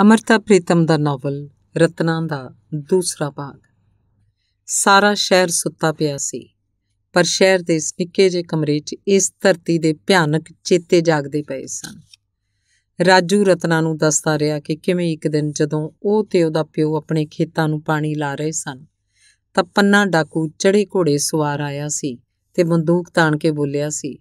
ਅਮਰਤਾ ਪ੍ਰੀਤਮ ਦਾ novel ਰਤਨਾਂ ਦਾ ਦੂਸਰਾ ਭਾਗ ਸਾਰਾ ਸ਼ਹਿਰ ਸੁੱਤਾ ਪਿਆ ਸੀ ਪਰ ਸ਼ਹਿਰ ਦੇ ਇਸ ਨਿੱਕੇ ਕਮਰੇ 'ਚ ਇਸ ਧਰਤੀ ਦੇ ਭਿਆਨਕ ਚੇਤੇ ਜਾਗਦੇ ਪਏ ਸਨ ਰਾਜੂ ਰਤਨਾ ਨੂੰ ਦੱਸਦਾ ਰਿਹਾ ਕਿ ਕਿਵੇਂ ਇੱਕ ਦਿਨ ਜਦੋਂ ਉਹ ਤੇ ਉਹਦਾ ਪਿਓ ਆਪਣੇ ਖੇਤਾਂ ਨੂੰ ਪਾਣੀ ਲਾ ਰਹੇ ਸਨ ਤਾਂ ਪੰਨਾ ਡਾਕੂ ਚੜੇ ਘੋੜੇ ਸਵਾਰ ਆਇਆ ਸੀ ਤੇ ਬੰਦੂਕ ਤਾਣ ਕੇ ਬੋਲਿਆ ਸੀ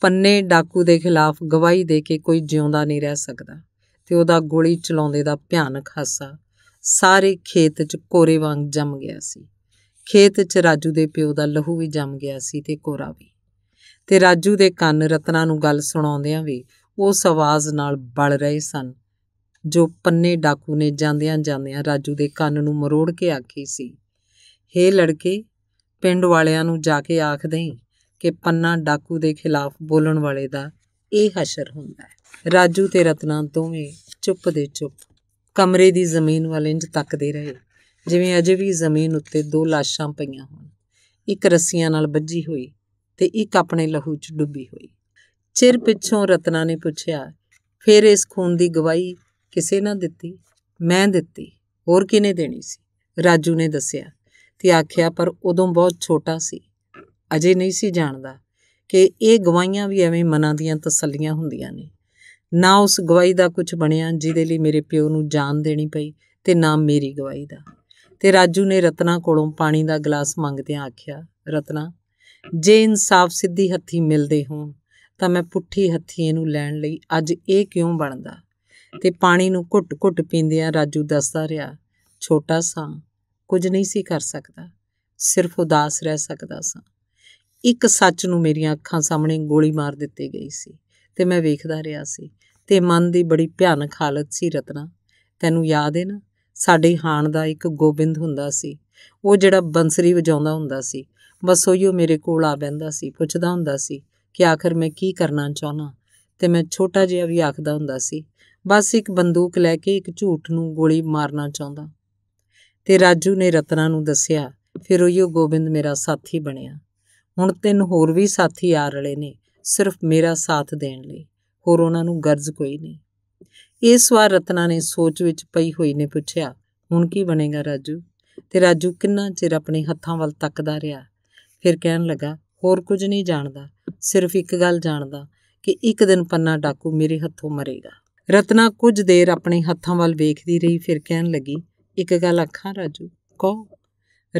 ਪੰਨੇ ਡਾਕੂ ਦੇ ਖਿਲਾਫ ਗਵਾਹੀ ਦੇ ਕੇ ਕੋਈ ਜਿਉਂਦਾ ਨਹੀਂ ਰਹਿ ਸਕਦਾ ਤੇ ਉਹਦਾ ਗੋਲੀ ਚਲਾਉਂਦੇ ਦਾ ਭਿਆਨਕ ਹਾਸਾ ਸਾਰੇ ਖੇਤ 'ਚ ਕੋਰੇ ਵਾਂਗ ਜੰਮ ਗਿਆ ਸੀ ਖੇਤ 'ਚ ਰਾਜੂ ਦੇ ਪਿਓ ਦਾ ਲਹੂ ਵੀ ਜੰਮ ਗਿਆ ਸੀ ਤੇ ਕੋਰਾ ਵੀ ਤੇ ਰਾਜੂ ਦੇ ਕੰਨ ਰਤਨਾ ਨੂੰ ਗੱਲ ਸੁਣਾਉਂਦਿਆਂ ਵੀ ਉਸ ਆਵਾਜ਼ ਨਾਲ ਬਲ ਰਹੇ ਸਨ ਜੋ ਪੰਨੇ ਡਾਕੂ ਨੇ ਜਾਂਦਿਆਂ ਜਾਂਦਿਆਂ ਰਾਜੂ ਦੇ ਕੰਨ ਨੂੰ ਮਰੋੜ ਕੇ ਆਖੀ ਸੀ ਹੇ ਲੜਕੇ ਪਿੰਡ ਵਾਲਿਆਂ ਨੂੰ ਜਾ ਕੇ ਆਖ ਦੇ ਕਿ ਪੰਨਾ ਡਾਕੂ ਦੇ ਖਿਲਾਫ ਬੋਲਣ ਵਾਲੇ ਦਾ ਇਹ ਹਸ਼ਰ ਹੁੰਦਾ ਹੈ ਰਾਜੂ ਤੇ ਰਤਨਾ ਦੋਵੇਂ ਚੁੱਪ ਦੇ ਚੁੱਪ ਕਮਰੇ ਦੀ ਜ਼ਮੀਨ ਵੱਲ ਇੰਜ ਤੱਕਦੇ ਰਹੇ ਜਿਵੇਂ ਅਜੇ ਵੀ ਜ਼ਮੀਨ ਉੱਤੇ ਦੋ ਲਾਸ਼ਾਂ ਪਈਆਂ ਹੋਣ ਇੱਕ ਰੱਸੀਆਂ ਨਾਲ ਬੱਜੀ ਹੋਈ ਤੇ ਇੱਕ ਆਪਣੇ ਲਹੂ 'ਚ ਡੁੱਬੀ ਹੋਈ ਚਿਰ ਪਿੱਛੋਂ ਰਤਨਾ ਨੇ ਪੁੱਛਿਆ ਫਿਰ ਇਸ ਖੂਨ ਦੀ ਗਵਾਹੀ ਕਿਸੇ ਨਾ ਦਿੱਤੀ ਮੈਂ ਦਿੱਤੀ ਹੋਰ ਕਿਨੇ ਦੇਣੀ ਸੀ ਰਾਜੂ ਨੇ ਦੱਸਿਆ ਤੇ ਆਖਿਆ ਪਰ ਉਦੋਂ ਬਹੁਤ ਛੋਟਾ ਸੀ ਅਜੇ ਨਹੀਂ ਸੀ ਜਾਣਦਾ ਕਿ ਇਹ ਗਵਾਹੀਆਂ ਵੀ ਐਵੇਂ ਮਨਾਂ ਦੀਆਂ ਤਸੱਲੀਆਂ ਹੁੰਦੀਆਂ ਨੇ ਨਾ ਉਸ ਗਵਾਹੀ ਦਾ ਕੁਝ ਬਣਿਆ ਜਿਹਦੇ ਲਈ ਮੇਰੇ ਪਿਓ ਨੂੰ ਜਾਨ ਦੇਣੀ ਪਈ ਤੇ ਨਾ ਮੇਰੀ ਗਵਾਹੀ ਦਾ ਤੇ ਰਾਜੂ ਨੇ ਰਤਨਾ ਕੋਲੋਂ ਪਾਣੀ ਦਾ ਗਲਾਸ ਮੰਗਦਿਆਂ ਆਖਿਆ ਰਤਨਾ ਜੇ ਇਨਸਾਫ ਸਿੱਧੀ ਹੱਥੀ ਮਿਲਦੇ ਹੋਣ ਤਾਂ ਮੈਂ ਪੁੱਠੀ ਹੱਥੀ ਇਹਨੂੰ ਲੈਣ ਲਈ ਅੱਜ ਇਹ ਕਿਉਂ ਬਣਦਾ ਤੇ ਪਾਣੀ ਨੂੰ ਘੁੱਟ-ਘੁੱਟ ਪੀਂਦਿਆਂ ਰਾਜੂ ਦੱਸਦਾ ਰਿਹਾ ਛੋਟਾ ਸਾਂ ਕੁਝ ਨਹੀਂ ਸੀ ਕਰ ਸਕਦਾ ਸਿਰਫ ਉਦਾਸ ਰਹਿ ਸਕਦਾ ਸਾਂ ਇੱਕ ਸੱਚ ਨੂੰ ਮੇਰੀਆਂ ਅੱਖਾਂ ਸਾਹਮਣੇ ਗੋਲੀ ਮਾਰ ਦਿੱਤੀ ਗਈ ਸੀ ਤੇ ਮੈਂ ਵੇਖਦਾ ਰਿਹਾ ਸੀ ਤੇ ਮਨ ਦੀ ਬੜੀ ਭਿਆਨਕ ਹਾਲਤ ਸੀ ਰਤਨਾ ਤੈਨੂੰ ਯਾਦ ਹੈ ਨਾ ਸਾਡੇ ਹਾਣ ਦਾ ਇੱਕ ਗੋਬਿੰਦ ਹੁੰਦਾ ਸੀ ਉਹ ਜਿਹੜਾ ਬੰਸਰੀ ਵਜਾਉਂਦਾ ਹੁੰਦਾ ਸੀ ਬਸ ਉਹ ਮੇਰੇ ਕੋਲ ਆ ਬੈੰਦਾ ਸੀ ਪੁੱਛਦਾ ਹੁੰਦਾ ਸੀ ਕਿ ਆਖਰ ਮੈਂ ਕੀ ਕਰਨਾ ਚਾਹਣਾ ਤੇ ਮੈਂ ਛੋਟਾ ਜਿਹਾ ਵੀ ਆਖਦਾ ਹੁੰਦਾ ਸੀ ਬਸ ਇੱਕ ਬੰਦੂਕ ਲੈ ਕੇ ਇੱਕ ਝੂਠ ਨੂੰ ਗੋਲੀ ਮਾਰਨਾ ਚਾਹੁੰਦਾ ਤੇ ਰਾਜੂ ਨੇ ਰਤਨਾ ਨੂੰ ਦੱਸਿਆ ਫਿਰ ਉਹ ਗੋਬਿੰਦ ਮੇਰਾ ਸਾਥੀ ਬਣਿਆ ਹੁਣ ਤਿੰਨ ਹੋਰ ਵੀ ਸਾਥੀ ਆ ਰਲੇ ਨੇ ਸਿਰਫ ਮੇਰਾ ਸਾਥ ਦੇਣ ਲਈ ਹੋਰ ਉਹਨਾਂ ਨੂੰ ਗਰਜ਼ ਕੋਈ ਨਹੀਂ ਇਸ ਵਾਰ ਰਤਨਾ ਨੇ ਸੋਚ ਵਿੱਚ ਪਈ ਹੋਈ ਨੇ ਪੁੱਛਿਆ ਹੁਣ ਕੀ ਬਣੇਗਾ ਰਾਜੂ ਤੇ ਰਾਜੂ ਕਿੰਨਾ ਚਿਰ ਆਪਣੇ ਹੱਥਾਂ ਵੱਲ ਤੱਕਦਾ ਰਿਹਾ ਫਿਰ ਕਹਿਣ ਲੱਗਾ ਹੋਰ ਕੁਝ ਨਹੀਂ ਜਾਣਦਾ ਸਿਰਫ ਇੱਕ ਗੱਲ ਜਾਣਦਾ ਕਿ ਇੱਕ ਦਿਨ ਪੰਨਾ ਡਾਕੂ ਮੇਰੇ ਹੱਥੋਂ ਮਰੇਗਾ ਰਤਨਾ ਕੁਝ ਦੇਰ ਆਪਣੇ ਹੱਥਾਂ ਵੱਲ ਵੇਖਦੀ ਰਹੀ ਫਿਰ ਕਹਿਣ ਲੱਗੀ ਇੱਕ ਗੱਲ ਆਖਾਂ ਰਾਜੂ ਕਹ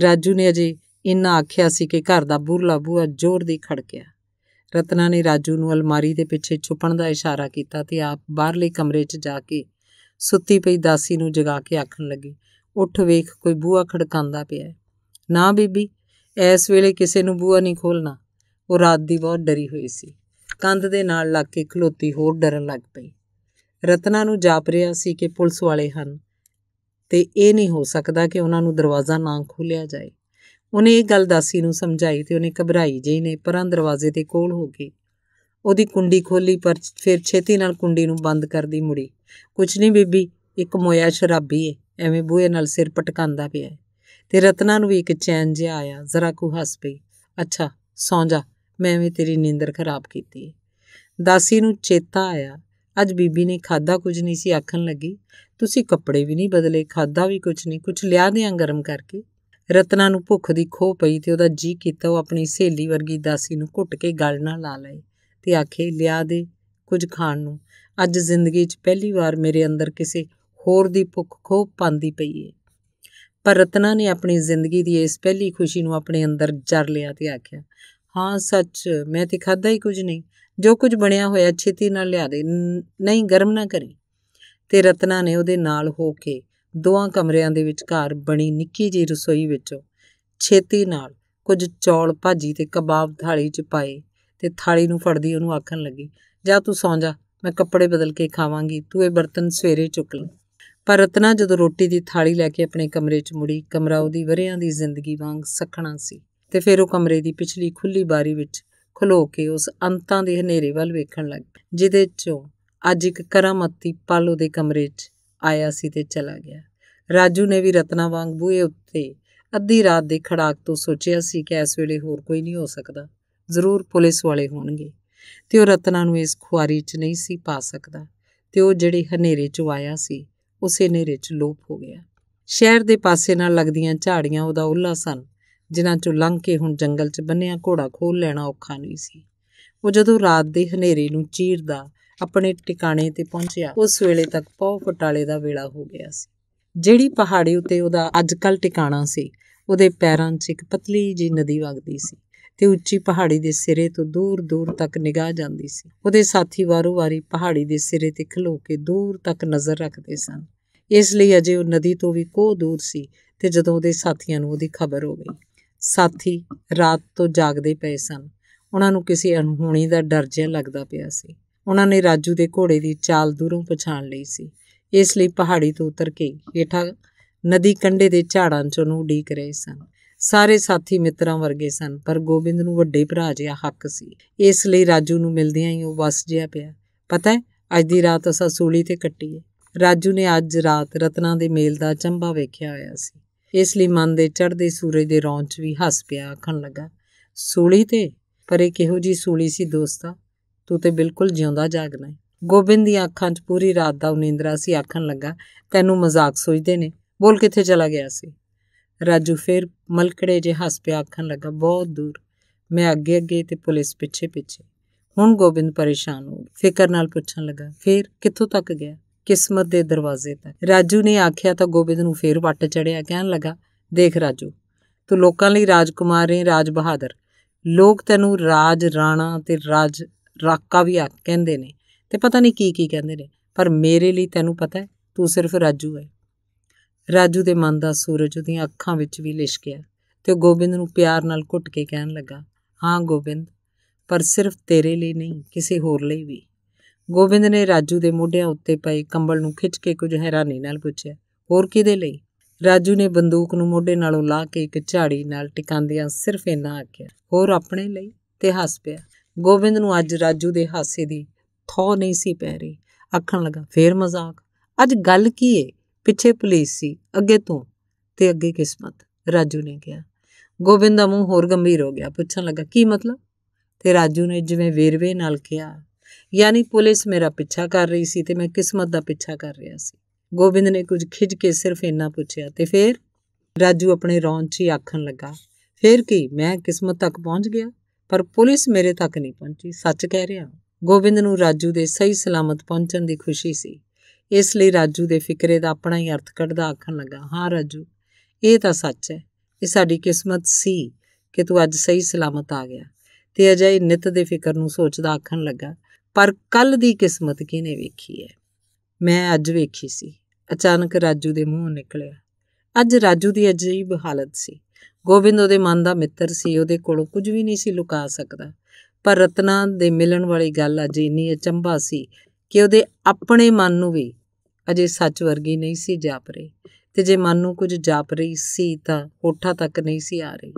ਰਾਜੂ ਨੇ ਅਜੇ ਇੰਨਾ ਆਖਿਆ ਸੀ ਕਿ ਘਰ ਦਾ ਬੁਰਲਾ ਬੂਆ ਜ਼ੋਰ ਦੀ ਖੜਕਿਆ ਰਤਨਾ ਨੇ ਰਾਜੂ ਨੂੰ ਅਲਮਾਰੀ ਦੇ ਪਿੱਛੇ ਛੁਪਣ ਦਾ ਇਸ਼ਾਰਾ ਕੀਤਾ ਤੇ ਆਪ ਬਾਹਰਲੇ ਕਮਰੇ 'ਚ ਜਾ ਕੇ ਸੁੱਤੀ ਪਈ ਦਾਸੀ ਨੂੰ ਜਗਾ ਕੇ ਆਖਣ ਲੱਗੀ ਉੱਠ ਵੇਖ ਕੋਈ ਬੂਹਾ ਖੜਕਾਂਦਾ ਪਿਆ ਨਾ ਬੀਬੀ ਐਸ ਵੇਲੇ ਕਿਸੇ ਨੂੰ ਬੂਹਾ ਨਹੀਂ ਖੋਲਣਾ ਉਹ ਰਾਤ ਦੀ ਬਹੁਤ ਡਰੀ ਹੋਈ ਸੀ ਕੰਧ ਦੇ ਨਾਲ ਲੱਗ ਕੇ ਖਲੋਤੀ ਹੋਰ ਡਰਨ ਲੱਗ ਪਈ ਰਤਨਾ ਨੂੰ ਜਾਪ ਰਿਹਾ ਸੀ ਕਿ ਪੁਲਿਸ ਵਾਲੇ ਹਨ ਤੇ ਇਹ ਨਹੀਂ ਹੋ ਸਕਦਾ ਕਿ ਉਹਨਾਂ ਨੂੰ ਦਰਵਾਜ਼ਾ ਨਾ ਖੋਲਿਆ ਜਾਏ ਉਹਨੇ ਇਹ ਗੱਲ ਦਾਸੀ ਨੂੰ ਸਮਝਾਈ ਤੇ ਉਹਨੇ ਘਬਰਾਈ ਜਈ ਨੇ ਪਰਾਂ ਦਰਵਾਜ਼ੇ ਦੇ ਕੋਲ ਹੋ ਗਈ ਉਹਦੀ ਕੁੰਡੀ ਖੋਲੀ ਪਰ ਫਿਰ ਛੇਤੀ ਨਾਲ ਕੁੰਡੀ ਨੂੰ ਬੰਦ ਕਰਦੀ ਮੁੜੀ ਕੁਛ ਨਹੀਂ ਬੀਬੀ ਇੱਕ ਮੋਇਆ ਸ਼ਰਾਬੀ ਏ ਐਵੇਂ ਬੂਹੇ ਨਾਲ ਸਿਰ ਪਟਕਾਂਦਾ ਪਿਆ ਤੇ ਰਤਨਾ ਨੂੰ ਵੀ ਇੱਕ ਚੈਨ ਜਿਹਾ ਆਇਆ ਜ਼ਰਾ ਕੁ ਹੱਸ ਪਈ ਅੱਛਾ ਸੌਂ ਜਾ ਮੈਂ ਵੀ ਤੇਰੀ ਨੀਂਦਰ ਖਰਾਬ ਕੀਤੀ ਦਾਸੀ ਨੂੰ ਚੇਤਾ ਆਇਆ ਅੱਜ ਬੀਬੀ ਨੇ ਖਾਦਾ ਕੁਝ ਨਹੀਂ ਸੀ ਆਖਣ ਲੱਗੀ ਤੁਸੀਂ ਕੱਪੜੇ ਵੀ ਨਹੀਂ ਬਦਲੇ ਖਾਦਾ ਵੀ ਕੁਝ ਨਹੀਂ ਕੁਝ ਲਿਆ ਦਿਆਂ ਗਰਮ ਕਰਕੇ ਰਤਨਾ ਨੂੰ ਭੁੱਖ ਦੀ ਖੋਹ ਪਈ ਤੇ ਉਹਦਾ ਜੀ ਕੀਤਾ ਉਹ ਆਪਣੀ ਸਹੇਲੀ ਵਰਗੀ ਦਾਸੀ ਨੂੰ ਘੁੱਟ ਕੇ ਗਲ ਨਾਲ ਲਾ ਲਏ ਤੇ ਆਖੇ ਲਿਆ ਦੇ ਕੁਝ ਖਾਣ ਨੂੰ ਅੱਜ ਜ਼ਿੰਦਗੀ 'ਚ ਪਹਿਲੀ ਵਾਰ ਮੇਰੇ ਅੰਦਰ ਕਿਸੇ ਹੋਰ ਦੀ ਭੁੱਖ ਖੋਹ ਪਾਂਦੀ ਪਈ ਏ ਪਰ ਰਤਨਾ ਨੇ ਆਪਣੀ ਜ਼ਿੰਦਗੀ ਦੀ ਇਸ ਪਹਿਲੀ ਖੁਸ਼ੀ ਨੂੰ ਆਪਣੇ ਅੰਦਰ ਜਰ ਲਿਆ ਤੇ ਆਖਿਆ ਹਾਂ ਸੱਚ ਮੈਂ ਤੇ ਖਾਦਾ ਹੀ ਕੁਝ ਨਹੀਂ ਜੋ ਕੁਝ ਬਣਿਆ ਹੋਇਆ ਛੇਤੀ ਨਾਲ ਲਿਆ ਦੇ ਨਹੀਂ ਗਰਮ ਨਾ ਕਰੀ ਤੇ ਰਤਨਾ ਨੇ ਉਹਦੇ ਨਾਲ ਹੋ ਕੇ ਦੋਹਾਂ ਕਮਰਿਆਂ ਦੇ ਵਿਚਕਾਰ ਬਣੀ ਨਿੱਕੀ ਜੀ ਰਸੋਈ ਵਿੱਚੋਂ ਛੇਤੀ ਨਾਲ ਕੁਝ ਚੌਲ ਭਾਜੀ ਤੇ ਕਬਾਬ ਥਾਲੀ 'ਚ ਪਾਏ ਤੇ ਥਾਲੀ ਨੂੰ ਫੜਦੀ ਉਹਨੂੰ ਆਖਣ ਲੱਗੀ ਜਾ ਤੂੰ ਸੌਂ ਜਾ ਮੈਂ ਕੱਪੜੇ ਬਦਲ ਕੇ ਖਾਵਾਂਗੀ ਤੂੰ ਇਹ ਬਰਤਨ ਸਵੇਰੇ ਚੁੱਕ ਲੈ ਪਰ ਰਤਨਾ ਜਦੋਂ ਰੋਟੀ ਦੀ ਥਾਲੀ ਲੈ ਕੇ ਆਪਣੇ ਕਮਰੇ 'ਚ ਮੁੜੀ ਕਮਰਾ ਉਹਦੀ ਵਰਿਆਂ ਦੀ ਜ਼ਿੰਦਗੀ ਵਾਂਗ ਸਖਣਾ ਸੀ ਤੇ ਫਿਰ ਉਹ ਕਮਰੇ ਦੀ ਪਿਛਲੀ ਖੁੱਲੀ ਬਾਰੀ ਵਿੱਚ ਖਲੋ ਕੇ ਉਸ ਅੰਤਾਂ ਦੇ ਹਨੇਰੇ ਵੱਲ ਵੇਖਣ ਲੱਗ ਜਿਹਦੇ 'ਚੋਂ ਅੱਜ ਇੱਕ ਕਰਾਮਤੀ ਪਲ ਉਹਦੇ ਕਮਰੇ 'ਚ ਆਇਆ ਸੀ ਤੇ ਚਲਾ ਗਿਆ ਰਾਜੂ ਨੇ ਵੀ ਰਤਨਾ ਵਾਂਗ ਬੂਹੇ ਉੱਤੇ ਅੱਧੀ ਰਾਤ ਦੇ ਖੜਾਕ ਤੋਂ ਸੋਚਿਆ ਸੀ ਕਿ ਇਸ ਵੇਲੇ ਹੋਰ ਕੋਈ ਨਹੀਂ ਹੋ ਸਕਦਾ ਜ਼ਰੂਰ ਪੁਲਿਸ ਵਾਲੇ ਹੋਣਗੇ ਤੇ ਉਹ ਰਤਨਾ ਨੂੰ ਇਸ ਖੁਆਰੀ 'ਚ ਨਹੀਂ ਸੀ ਪਾ ਸਕਦਾ ਤੇ ਉਹ ਜਿਹੜੇ ਹਨੇਰੇ 'ਚ ਆਇਆ ਸੀ ਉਸੇ ਹਨੇਰੇ 'ਚ ਲੋਪ ਹੋ ਗਿਆ ਸ਼ਹਿਰ ਦੇ ਪਾਸੇ ਨਾਲ ਲੱਗਦੀਆਂ ਝਾੜੀਆਂ ਉਹਦਾ ਉੱਲਾ ਸਨ ਜਿਨ੍ਹਾਂ 'ਚੋਂ ਲੰਘ ਕੇ ਹੁਣ ਜੰਗਲ 'ਚ ਬੰਨਿਆ ਘੋੜਾ ਖੋਲ ਲੈਣਾ ਔਖਾ ਨਹੀਂ ਸੀ ਉਹ ਜਦੋਂ ਰਾਤ ਦੇ ਹਨੇਰੇ ਨੂੰ ਚੀਰਦਾ ਆਪਣੇ ਟਿਕਾਣੇ ਤੇ ਪਹੁੰਚਿਆ ਉਸ ਵੇਲੇ ਤੱਕ ਪੌ ਫਟਾਲੇ ਦਾ ਵੇਲਾ ਹੋ ਗਿਆ ਸੀ ਜਿਹੜੀ ਪਹਾੜੀ ਉੱਤੇ ਉਹਦਾ ਅੱਜਕੱਲ ਟਿਕਾਣਾ ਸੀ ਉਹਦੇ ਪੈਰਾਂ 'ਚ ਇੱਕ ਪਤਲੀ ਜੀ ਨਦੀ ਵਗਦੀ ਸੀ ਤੇ ਉੱਚੀ ਪਹਾੜੀ ਦੇ ਸਿਰੇ ਤੋਂ ਦੂਰ ਦੂਰ ਤੱਕ ਨਿਗਾਹ ਜਾਂਦੀ ਸੀ ਉਹਦੇ ਸਾਥੀ ਵਾਰੋ ਵਾਰੀ ਪਹਾੜੀ ਦੇ ਸਿਰੇ ਤੇ ਖਲੋ ਕੇ ਦੂਰ ਤੱਕ ਨਜ਼ਰ ਰੱਖਦੇ ਸਨ ਇਸ ਲਈ ਅਜੇ ਉਹ ਨਦੀ ਤੋਂ ਵੀ ਕੋਹ ਦੂਰ ਸੀ ਤੇ ਜਦੋਂ ਉਹਦੇ ਸਾਥੀਆਂ ਨੂੰ ਉਹਦੀ ਖਬਰ ਹੋ ਗਈ ਸਾਥੀ ਰਾਤ ਤੋਂ ਜਾਗਦੇ ਪਏ ਸਨ ਉਹਨਾਂ ਨੂੰ ਕਿਸੇ ਅਣਹੋਣੀ ਦਾ ਡਰ ਜਿਹਾ ਲੱਗਦਾ ਪਿਆ ਸੀ ਉਹਨਾਂ ਨੇ ਰਾਜੂ ਦੇ ਘੋੜੇ ਦੀ ਚਾਲ ਦੂਰੋਂ ਪਛਾਣ ਲਈ ਸੀ ਇਸ ਲਈ ਪਹਾੜੀ ਤੋਂ ਉਤਰ ਕੇ ਹੀਠਾ ਨਦੀ ਕੰਢੇ ਦੇ ਝਾੜਾਂ ਚੋਂ ਉਡੀਕ ਰਹੇ ਸਨ ਸਾਰੇ ਸਾਥੀ ਮਿੱਤਰਾਂ ਵਰਗੇ ਸਨ ਪਰ ਗੋਬਿੰਦ ਨੂੰ ਵੱਡੇ ਭਰਾ ਜਿਹਾ ਹੱਕ ਸੀ ਇਸ ਲਈ ਰਾਜੂ ਨੂੰ ਮਿਲਦਿਆਂ ਹੀ ਉਹ ਵਸ ਜਿਆ ਪਿਆ ਪਤਾ ਹੈ ਅੱਜ ਦੀ ਰਾਤ ਅਸਾਂ ਸੂਲੀ ਤੇ ਕੱਟੀ ਹੈ ਰਾਜੂ ਨੇ ਅੱਜ ਰਾਤ ਰਤਨਾ ਦੇ ਮੇਲ ਦਾ ਚੰਬਾ ਵੇਖਿਆ ਹੋਇਆ ਸੀ ਇਸ ਲਈ ਮਨ ਦੇ ਚੜ੍ਹਦੇ ਸੂਰਜ ਦੇ ਰੌਂਚ ਵੀ ਹੱਸ ਪਿਆ ਆਖਣ ਲੱਗਾ ਸੂਲੀ ਤੇ ਪਰ ਇਹ ਕਿਹੋ ਜੀ ਸੂਲੀ ਸੀ ਦੋਸਤਾ ਤੂੰ ਤੇ ਬਿਲਕੁਲ ਜਿਉਂਦਾ ਜਾਗਣਾ ਹੈ ਗੋਬਿੰਦ ਦੀਆਂ ਅੱਖਾਂ 'ਚ ਪੂਰੀ ਰਾਤ ਦਾ ਉਨਿੰਦਰਾ ਸੀ ਆਖਣ ਲੱਗਾ ਤੈਨੂੰ ਮਜ਼ਾਕ ਸੋਚਦੇ ਨੇ ਬੋਲ ਕਿੱਥੇ ਚਲਾ ਗਿਆ ਸੀ ਰਾਜੂ ਫੇਰ ਮਲਕੜੇ ਜੇ ਹੱਸ ਪਿਆ ਆਖਣ ਲੱਗਾ ਬਹੁਤ ਦੂਰ ਮੈਂ ਅੱਗੇ ਅੱਗੇ ਤੇ ਪੁਲਿਸ ਪਿੱਛੇ ਪਿੱਛੇ ਹੁਣ ਗੋਬਿੰਦ ਪਰੇਸ਼ਾਨ ਹੋ ਫਿਕਰ ਨਾਲ ਪੁੱਛਣ ਲੱਗਾ ਫੇਰ ਕਿੱਥੋਂ ਤੱਕ ਗਿਆ ਕਿਸਮਤ ਦੇ ਦਰਵਾਜ਼ੇ ਤੱਕ ਰਾਜੂ ਨੇ ਆਖਿਆ ਤਾਂ ਗੋਬਿੰਦ ਨੂੰ ਫੇਰ ਵੱਟ ਚੜਿਆ ਕਹਿਣ ਲੱਗਾ ਦੇਖ ਰਾਜੂ ਤੂੰ ਲੋਕਾਂ ਲਈ ਰਾਜਕੁਮਾਰ ਹੈ ਰਾਜ ਬਹਾਦਰ ਲੋਕ ਤੈਨੂੰ ਰਾਜ ਰਾਣਾ ਤੇ ਰਾਜ ਰਾਕਾ ਵੀ ਆ ਕਹਿੰਦੇ ਨੇ ਤੇ ਪਤਾ ਨਹੀਂ ਕੀ ਕੀ ਕਹਿੰਦੇ ਨੇ ਪਰ ਮੇਰੇ ਲਈ ਤੈਨੂੰ ਪਤਾ ਹੈ ਤੂੰ ਸਿਰਫ ਰਾਜੂ ਹੈ ਰਾਜੂ ਦੇ ਮਨ ਦਾ ਸੂਰਜ ਉਹਦੀਆਂ ਅੱਖਾਂ ਵਿੱਚ ਵੀ ਲਿਸ਼ਕਿਆ ਤੇ ਉਹ ਗੋਬਿੰਦ ਨੂੰ ਪਿਆਰ ਨਾਲ ਘੁੱਟ ਕੇ ਕਹਿਣ ਲੱਗਾ ਹਾਂ ਗੋਬਿੰਦ ਪਰ ਸਿਰਫ ਤੇਰੇ ਲਈ ਨਹੀਂ ਕਿਸੇ ਹੋਰ ਲਈ ਵੀ ਗੋਬਿੰਦ ਨੇ ਰਾਜੂ ਦੇ ਮੋਢਿਆਂ ਉੱਤੇ ਪਏ ਕੰਬਲ ਨੂੰ ਖਿੱਚ ਕੇ ਕੁਝ ਹੈਰਾਨੀ ਨਾਲ ਪੁੱਛਿਆ ਹੋਰ ਕਿਹਦੇ ਲਈ ਰਾਜੂ ਨੇ ਬੰਦੂਕ ਨੂੰ ਮੋਢੇ ਨਾਲੋਂ ਲਾ ਕੇ ਇੱਕ ਝਾੜੀ ਨਾਲ ਟਿਕਾਂਦਿਆਂ ਸਿਰਫ ਇੰਨਾ ਆਖਿਆ ਹੋਰ ਆਪਣੇ ਲਈ ਤੇ ਹੱਸ ਪਿਆ ਗੋਬਿੰਦ ਨੂੰ ਅੱਜ ਰਾਜੂ ਦੇ ਹਾਸੇ ਦੀ ਥੋ ਨਹੀਂ ਸੀ ਪੈ ਰਹੀ ਆਖਣ ਲਗਾ ਫੇਰ ਮਜ਼ਾਕ ਅੱਜ ਗੱਲ ਕੀ ਏ ਪਿੱਛੇ ਪੁਲਿਸ ਸੀ ਅੱਗੇ ਤੂੰ ਤੇ ਅੱਗੇ ਕਿਸਮਤ ਰਾਜੂ ਨੇ ਕਿਹਾ ਗੋਬਿੰਦ ਦਾ ਮੂੰਹ ਹੋਰ ਗੰਭੀਰ ਹੋ ਗਿਆ ਪੁੱਛਣ ਲੱਗਾ ਕੀ ਮਤਲਬ ਤੇ ਰਾਜੂ ਨੇ ਜਿਵੇਂ ਵੇਰਵੇ ਨਾਲ ਕਿਹਾ ਯਾਨੀ ਪੁਲਿਸ ਮੇਰਾ ਪਿੱਛਾ ਕਰ ਰਹੀ ਸੀ ਤੇ ਮੈਂ ਕਿਸਮਤ ਦਾ ਪਿੱਛਾ ਕਰ ਰਿਹਾ ਸੀ ਗੋਬਿੰਦ ਨੇ ਕੁਝ ਖਿੱਚ ਕੇ ਸਿਰਫ ਇੰਨਾ ਪੁੱਛਿਆ ਤੇ ਫੇਰ ਰਾਜੂ ਆਪਣੇ ਰੌਣ ਹੀ ਆਖਣ ਲੱਗਾ ਫੇਰ ਕੀ ਮੈਂ ਕਿਸਮਤ ਤੱਕ ਪਹੁੰਚ ਗਿਆ ਪਰ ਪੁਲਿਸ ਮੇਰੇ ਤੱਕ ਨਹੀਂ ਪਹੁੰਚੀ ਸੱਚ ਕਹਿ ਰਿਹਾ ਗੋਬਿੰਦ ਨੂੰ ਰਾਜੂ ਦੇ ਸਹੀ ਸਲਾਮਤ ਪਹੁੰਚਣ ਦੀ ਖੁਸ਼ੀ ਸੀ ਇਸ ਲਈ ਰਾਜੂ ਦੇ ਫਿਕਰੇ ਦਾ ਆਪਣਾ ਹੀ ਅਰਥ ਕੱਢਦਾ ਆਖਣ ਲੱਗਾ ਹਾਂ ਰਾਜੂ ਇਹ ਤਾਂ ਸੱਚ ਹੈ ਇਹ ਸਾਡੀ ਕਿਸਮਤ ਸੀ ਕਿ ਤੂੰ ਅੱਜ ਸਹੀ ਸਲਾਮਤ ਆ ਗਿਆ ਤੇ ਅਜੇ ਨਿਤ ਦੇ ਫਿਕਰ ਨੂੰ ਸੋਚਦਾ ਆਖਣ ਲੱਗਾ ਪਰ ਕੱਲ ਦੀ ਕਿਸਮਤ ਕਿਨੇ ਵੇਖੀ ਹੈ ਮੈਂ ਅੱਜ ਵੇਖੀ ਸੀ ਅਚਾਨਕ ਰਾਜੂ ਦੇ ਮੂੰਹੋਂ ਨਿਕਲਿਆ ਅੱਜ ਰਾਜੂ ਦੀ ਅਜੀਬ ਹਾਲਤ ਸੀ ਗੋਬਿੰਦ ਉਹਦੇ ਮਨ ਦਾ ਮਿੱਤਰ ਸੀ ਉਹਦੇ ਕੋਲੋਂ ਕੁਝ ਵੀ ਨਹੀਂ ਸੀ ਲੁਕਾ ਸਕਦਾ ਪਰ ਰਤਨਾ ਦੇ ਮਿਲਣ ਵਾਲੀ ਗੱਲ ਅਜੇ ਇੰਨੀ ਅਚੰਭਾ ਸੀ ਕਿ ਉਹਦੇ ਆਪਣੇ ਮਨ ਨੂੰ ਵੀ ਅਜੇ ਸੱਚ ਵਰਗੀ ਨਹੀਂ ਸੀ ਜਾਪ ਰਹੀ ਤੇ ਜੇ ਮਨ ਨੂੰ ਕੁਝ ਜਾਪ ਰਹੀ ਸੀ ਤਾਂ ਹੋਠਾਂ ਤੱਕ ਨਹੀਂ ਸੀ ਆ ਰਹੀ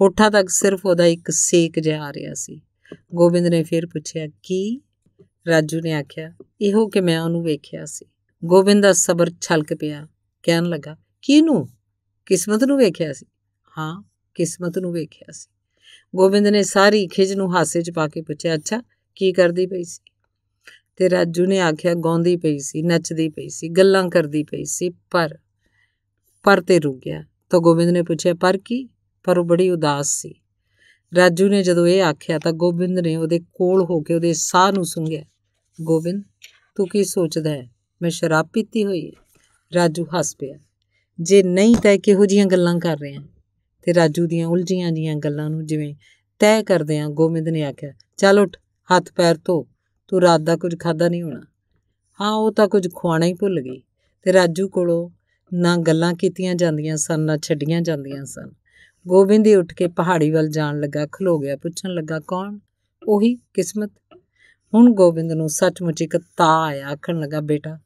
ਹੋਠਾਂ ਤੱਕ ਸਿਰਫ ਉਹਦਾ ਇੱਕ ਸੇਕ ਜਿਹਾ ਆ ਰਿਹਾ ਸੀ ਗੋਬਿੰਦ ਨੇ ਫਿਰ ਪੁੱਛਿਆ ਕੀ ਰਾਜੂ ਨੇ ਆਖਿਆ ਇਹੋ ਕਿ ਮੈਂ ਉਹਨੂੰ ਵੇਖਿਆ ਸੀ ਗੋਬਿੰਦ ਦਾ ਸਬਰ ਛਲਕ ਪਿਆ ਕਹਿਣ ਲੱਗਾ ਕਿਹਨੂੰ ਕਿਸਮਤ ਨੂੰ ਵੇਖਿਆ ਸੀ ਹਾਂ ਕਿਸਮਤ ਨੂੰ ਵੇਖਿਆ ਸੀ ਗੋਬਿੰਦ ਨੇ ਸਾਰੀ ਖਿਜ ਨੂੰ ਹਾਸੇ 'ਚ ਪਾ ਕੇ ਪੁੱਛਿਆ ਅੱਛਾ ਕੀ ਕਰਦੀ ਪਈ ਸੀ ਤੇ ਰਾਜੂ ਨੇ ਆਖਿਆ ਗਾਉਂਦੀ ਪਈ ਸੀ ਨੱਚਦੀ ਪਈ ਸੀ ਗੱਲਾਂ ਕਰਦੀ ਪਈ ਸੀ ਪਰ ਪਰ ਤੇ ਰੁਕ ਗਿਆ ਤਾਂ ਗੋਬਿੰਦ ਨੇ ਪੁੱਛਿਆ ਪਰ ਕੀ ਪਰ ਉਹ ਬੜੀ ਉਦਾਸ ਸੀ ਰਾਜੂ ਨੇ ਜਦੋਂ ਇਹ ਆਖਿਆ ਤਾਂ ਗੋਬਿੰਦ ਨੇ ਉਹਦੇ ਕੋਲ ਹੋ ਕੇ ਉਹਦੇ ਸਾਹ ਨੂੰ ਸੁੰਘਿਆ ਗੋਬਿੰਦ ਤੂੰ ਕੀ ਸੋਚਦਾ ਹੈ ਮੈਂ ਸ਼ਰਾਬ ਪੀਤੀ ਹੋਈ ਹੈ ਰਾਜੂ ਹੱਸ ਪਿਆ ਜੇ ਨਹੀਂ ਤਾਂ ਕਿਹੋ ਜੀਆਂ ਗੱਲਾਂ ਕਰ ਰਹੇ ਆ ਤੇ ਰਾਜੂ ਦੀਆਂ ਉਲਝੀਆਂ ਜੀਆਂ ਗੱਲਾਂ ਨੂੰ ਜਿਵੇਂ ਤੈਅ ਕਰਦੇ ਆ ਗੋਮਿੰਦ ਨੇ ਆਖਿਆ ਚੱਲ ਉੱਠ ਹੱਥ ਪੈਰ ਧੋ ਤੂੰ ਰਾਤ ਦਾ ਕੁਝ ਖਾਦਾ ਨਹੀਂ ਹੋਣਾ ਹਾਂ ਉਹ ਤਾਂ ਕੁਝ ਖਵਾਣਾ ਹੀ ਭੁੱਲ ਗਈ ਤੇ ਰਾਜੂ ਕੋਲੋਂ ਨਾ ਗੱਲਾਂ ਕੀਤੀਆਂ ਜਾਂਦੀਆਂ ਸਨ ਨਾ ਛੱਡੀਆਂ ਜਾਂਦੀਆਂ ਸਨ ਗੋਬਿੰਦ ਹੀ ਉੱਠ ਕੇ ਪਹਾੜੀ ਵੱਲ ਜਾਣ ਲੱਗਾ ਖਲੋ ਗਿਆ ਪੁੱਛਣ ਲੱਗਾ ਕੌਣ ਉਹੀ ਕਿਸਮਤ ਹੁਣ ਗੋਬਿੰਦ ਨੂੰ ਸੱਚਮੁੱਚ ਇੱਕ ਤਾ ਆਇਆ ਆਖਣ ਲੱਗਾ ਬੇਟਾ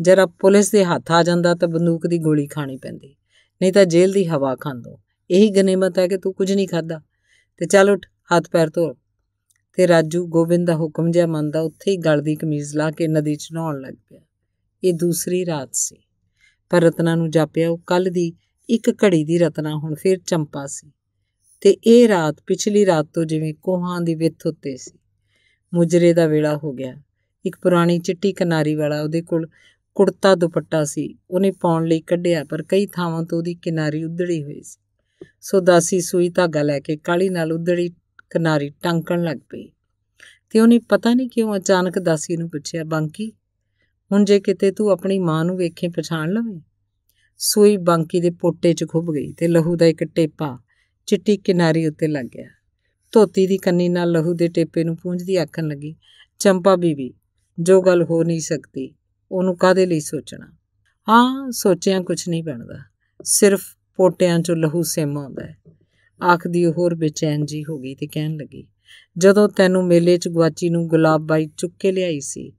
ਜਰਾ ਪੁਲਿਸ ਦੇ ਹੱਥ ਆ ਜਾਂਦਾ ਤਾਂ ਬੰਦੂਕ ਦੀ ਗੋਲੀ ਖਾਣੀ ਪੈਂਦੀ ਨਹੀਂ ਤਾਂ ਜੇਲ੍ਹ ਦੀ ਹਵਾ ਖਾਂਦੋ ਇਹੀ ਗਨੇਮਤ ਹੈ ਕਿ ਤੂੰ ਕੁਝ ਨਹੀਂ ਖਾਦਾ ਤੇ ਚੱਲ ਉੱਠ ਹੱਥ ਪੈਰ ਧੋ ਤੇ ਰਾਜੂ ਗੋਬਿੰਦ ਦਾ ਹੁਕਮ ਜਿਹਾ ਮੰਨਦਾ ਉੱਥੇ ਹੀ ਗਲ ਦੀ ਕਮੀਜ਼ ਲਾ ਕੇ ਨਦੀ 'ਚ ਨਹਾਉਣ ਲੱਗ ਪਿਆ ਇਹ ਦੂਸਰੀ ਰਾਤ ਸੀ ਪਰ ਰਤਨਾ ਨੂੰ ਜਾਪਿਆ ਉਹ ਕੱਲ ਦੀ ਇੱਕ ਘੜੀ ਦੀ ਰਤਨਾ ਹੁਣ ਫਿਰ ਚੰਪਾ ਸੀ ਤੇ ਇਹ ਰਾਤ ਪਿਛਲੀ ਰਾਤ ਤੋਂ ਜਿਵੇਂ ਕੋਹਾਂ ਦੀ ਵਿੱਥ ਉੱਤੇ ਸੀ ਮੁਜਰੇ ਦਾ ਵੇਲਾ ਹੋ ਗਿਆ ਇੱਕ ਪੁਰਾਣੀ ਚਿੱਟੀ ਕਿਨਾਰੀ ਵਾਲਾ ਉਹਦੇ ਕੋਲ ਕੁੜਤਾ ਦੁਪੱਟਾ ਸੀ ਉਹਨੇ ਪਾਉਣ ਲਈ ਕੱਢਿਆ ਪਰ ਕਈ ਥਾਵਾਂ ਤੋਂ ਉਹਦੀ ਕਿਨਾਰੀ ਉਧੜੀ ਹੋਈ ਸੀ ਸੋ ਦਾਸੀ ਸੂਈ ਧਾਗਾ ਲੈ ਕੇ ਕਾਲੀ ਨਾਲ ਉਧੜੀ ਕਿਨਾਰੀ ਟਾਂਕਣ ਲੱਗ ਪਈ ਤੇ ਉਹਨੇ ਪਤਾ ਨਹੀਂ ਕਿਉਂ ਅਚਾਨਕ ਦਾਸੀ ਨੂੰ ਪੁੱਛਿਆ ਬਾਂਕੀ ਹੁਣ ਜੇ ਕਿਤੇ ਤੂੰ ਆਪਣੀ ਮਾਂ ਨੂੰ ਵੇਖੇ ਪਛਾਣ ਲਵੇਂ ਸੂਈ ਬਾਂਕੀ ਦੇ ਪੋਟੇ 'ਚ ਖੁੱਭ ਗਈ ਤੇ ਲਹੂ ਦਾ ਇੱਕ ਟੇਪਾ ਚਿੱਟੀ ਕਿਨਾਰੀ ਉੱਤੇ ਲੱਗ ਗਿਆ ਧੋਤੀ ਦੀ ਕੰਨੀ ਨਾਲ ਲਹੂ ਦੇ ਟੇਪੇ ਨੂੰ ਪੂੰਝਦੀ ਆਖਣ ਲੱਗੀ ਚੰਪਾ ਬੀਬੀ ਜੋ ਗੱਲ ਹੋ ਨਹੀਂ ਸਕਦੀ ਉਹਨੂੰ ਕਾਦੇ ਲਈ ਸੋਚਣਾ ਹਾਂ ਸੋਚਿਆ ਕੁਝ ਨਹੀਂ ਬਣਦਾ ਸਿਰਫ ਪੋਟਿਆਂ 'ਚੋਂ ਲਹੂ ਸਿਮ ਆਉਂਦਾ ਹੈ ਆਖਦੀ ਹੋਰ ਬੇਚੈਨ ਜੀ ਹੋ ਗਈ ਤੇ ਕਹਿਣ ਲੱਗੀ ਜਦੋਂ ਤੈਨੂੰ ਮੇਲੇ 'ਚ ਗਵਾਚੀ ਨੂੰ ਗੁਲਾਬ ਬਾਈ ਚੁੱਕ ਕੇ ਲਿਆਈ ਸੀ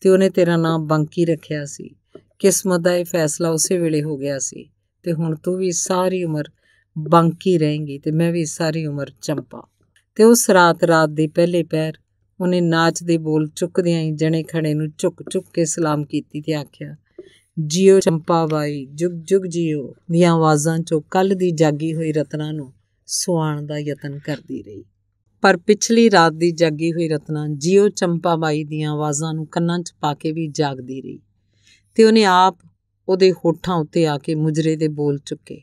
ਤੇ ਉਹਨੇ ਤੇਰਾ ਨਾਮ ਬੰਕੀ ਰੱਖਿਆ ਸੀ ਕਿਸਮਤ ਦਾ ਇਹ ਫੈਸਲਾ ਉਸੇ ਵੇਲੇ ਹੋ ਗਿਆ ਸੀ ਤੇ ਹੁਣ ਤੂੰ ਵੀ ਸਾਰੀ ਉਮਰ ਬੰਕੀ ਰਹੇਂਗੀ ਤੇ ਮੈਂ ਵੀ ਸਾਰੀ ਉਮਰ ਚੰਪਾ ਤੇ ਉਸ ਰਾਤ ਰਾਤ ਦੇ ਪਹਿਲੇ ਪੈਰ ਉਹਨੇ ਨਾਚ ਦੇ ਬੋਲ ਚੁੱਕਦਿਆਂ ਹੀ ਜਣੇ ਖੜੇ ਨੂੰ ਝੁੱਕ-ਝੁੱਕ ਕੇ ਸਲਾਮ ਕੀਤੀ ਤੇ ਆਖਿਆ ਜਿਉ ਵਾਈ ਜੁਗ ਜੁਗ ਜਿਉ ਦੀਆਂ ਆਵਾਜ਼ਾਂ ਚੋਂ ਕੱਲ ਦੀ ਜਾਗੀ ਹੋਈ ਰਤਨਾ ਨੂੰ ਸੁਆਣ ਦਾ ਯਤਨ ਕਰਦੀ ਰਹੀ ਪਰ ਪਿਛਲੀ ਰਾਤ ਦੀ ਜਾਗੀ ਹੋਈ ਰਤਨਾ ਜਿਉ ਵਾਈ ਦੀਆਂ ਆਵਾਜ਼ਾਂ ਨੂੰ ਕੰਨਾਂ 'ਚ ਪਾ ਕੇ ਵੀ ਜਾਗਦੀ ਰਹੀ ਤੇ ਉਹਨੇ ਆਪ ਉਹਦੇ ਹੋਠਾਂ ਉੱਤੇ ਆ ਕੇ ਮੁਜਰੇ ਦੇ ਬੋਲ ਚੁੱਕੇ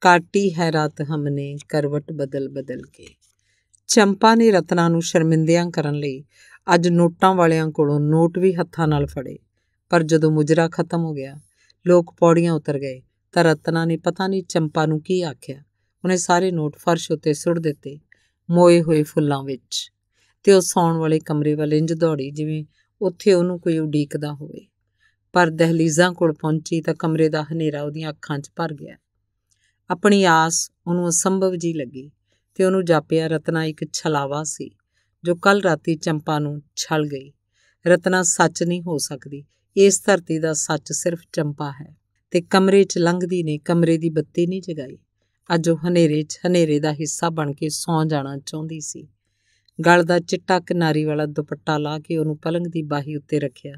ਕਾਟੀ ਹੈ ਰਾਤ ਹਮਨੇ ਕਰਵਟ ਬਦਲ ਬਦਲ ਕੇ ਚੰਪਾ ਨੇ ਰਤਨਾ ਨੂੰ ਸ਼ਰਮਿੰਦਿਆਂ ਕਰਨ ਲਈ ਅੱਜ ਨੋਟਾਂ ਵਾਲਿਆਂ ਕੋਲੋਂ ਨੋਟ ਵੀ ਹੱਥਾਂ ਨਾਲ ਫੜੇ ਪਰ ਜਦੋਂ ਮੁਜਰਾ ਖਤਮ ਹੋ ਗਿਆ ਲੋਕ ਪੌੜੀਆਂ ਉਤਰ ਗਏ ਤਾਂ ਰਤਨਾ ਨੇ ਪਤਾ ਨਹੀਂ ਚੰਪਾ ਨੂੰ ਕੀ ਆਖਿਆ ਉਹਨੇ ਸਾਰੇ ਨੋਟ ਫਰਸ਼ ਉੱਤੇ ਸੁੱਟ ਦਿੱਤੇ ਮੋਏ ਹੋਏ ਫੁੱਲਾਂ ਵਿੱਚ ਤੇ ਉਹ ਸੌਣ ਵਾਲੇ ਕਮਰੇ ਵੱਲ ਇੰਜ ਦੌੜੀ ਜਿਵੇਂ ਉੱਥੇ ਉਹਨੂੰ ਕੋਈ ਉਡੀਕਦਾ ਹੋਵੇ ਪਰ ਦਹਲੀਜ਼ਾਂ ਕੋਲ ਪਹੁੰਚੀ ਤਾਂ ਕਮਰੇ ਦਾ ਹਨੇਰਾ ਉਹਦੀਆਂ ਅੱਖਾਂ 'ਚ ਭਰ ਗਿਆ ਆਪਣੀ ਆਸ ਉਹਨੂੰ ਅਸੰਭਵ ਜੀ ਲੱਗੀ ਤੇ ਉਹਨੂੰ ਜਾਪਿਆ ਰਤਨਾ ਇੱਕ ਛਲਾਵਾ ਸੀ ਜੋ ਕੱਲ ਰਾਤੀ ਚੰਪਾ ਨੂੰ ਛਲ ਗਈ ਰਤਨਾ ਸੱਚ ਨਹੀਂ ਹੋ ਸਕਦੀ ਇਸ ਧਰਤੀ ਦਾ ਸੱਚ ਸਿਰਫ ਚੰਪਾ ਹੈ ਤੇ ਕਮਰੇ 'ਚ ਲੰਘਦੀ ਨੇ ਕਮਰੇ ਦੀ ਬੱਤੀ ਨਹੀਂ ਜਗਾਈ ਅੱਜ ਉਹ ਹਨੇਰੇ 'ਚ ਹਨੇਰੇ ਦਾ ਹਿੱਸਾ ਬਣ ਕੇ ਸੌਂ ਜਾਣਾ ਚਾਹੁੰਦੀ ਸੀ ਗਲ ਦਾ ਚਿੱਟਾ ਕਿਨਾਰੀ ਵਾਲਾ ਦੁਪੱਟਾ ਲਾ ਕੇ ਉਹਨੂੰ ਪਲੰਗ ਦੀ ਬਾਹੀ ਉੱਤੇ ਰੱਖਿਆ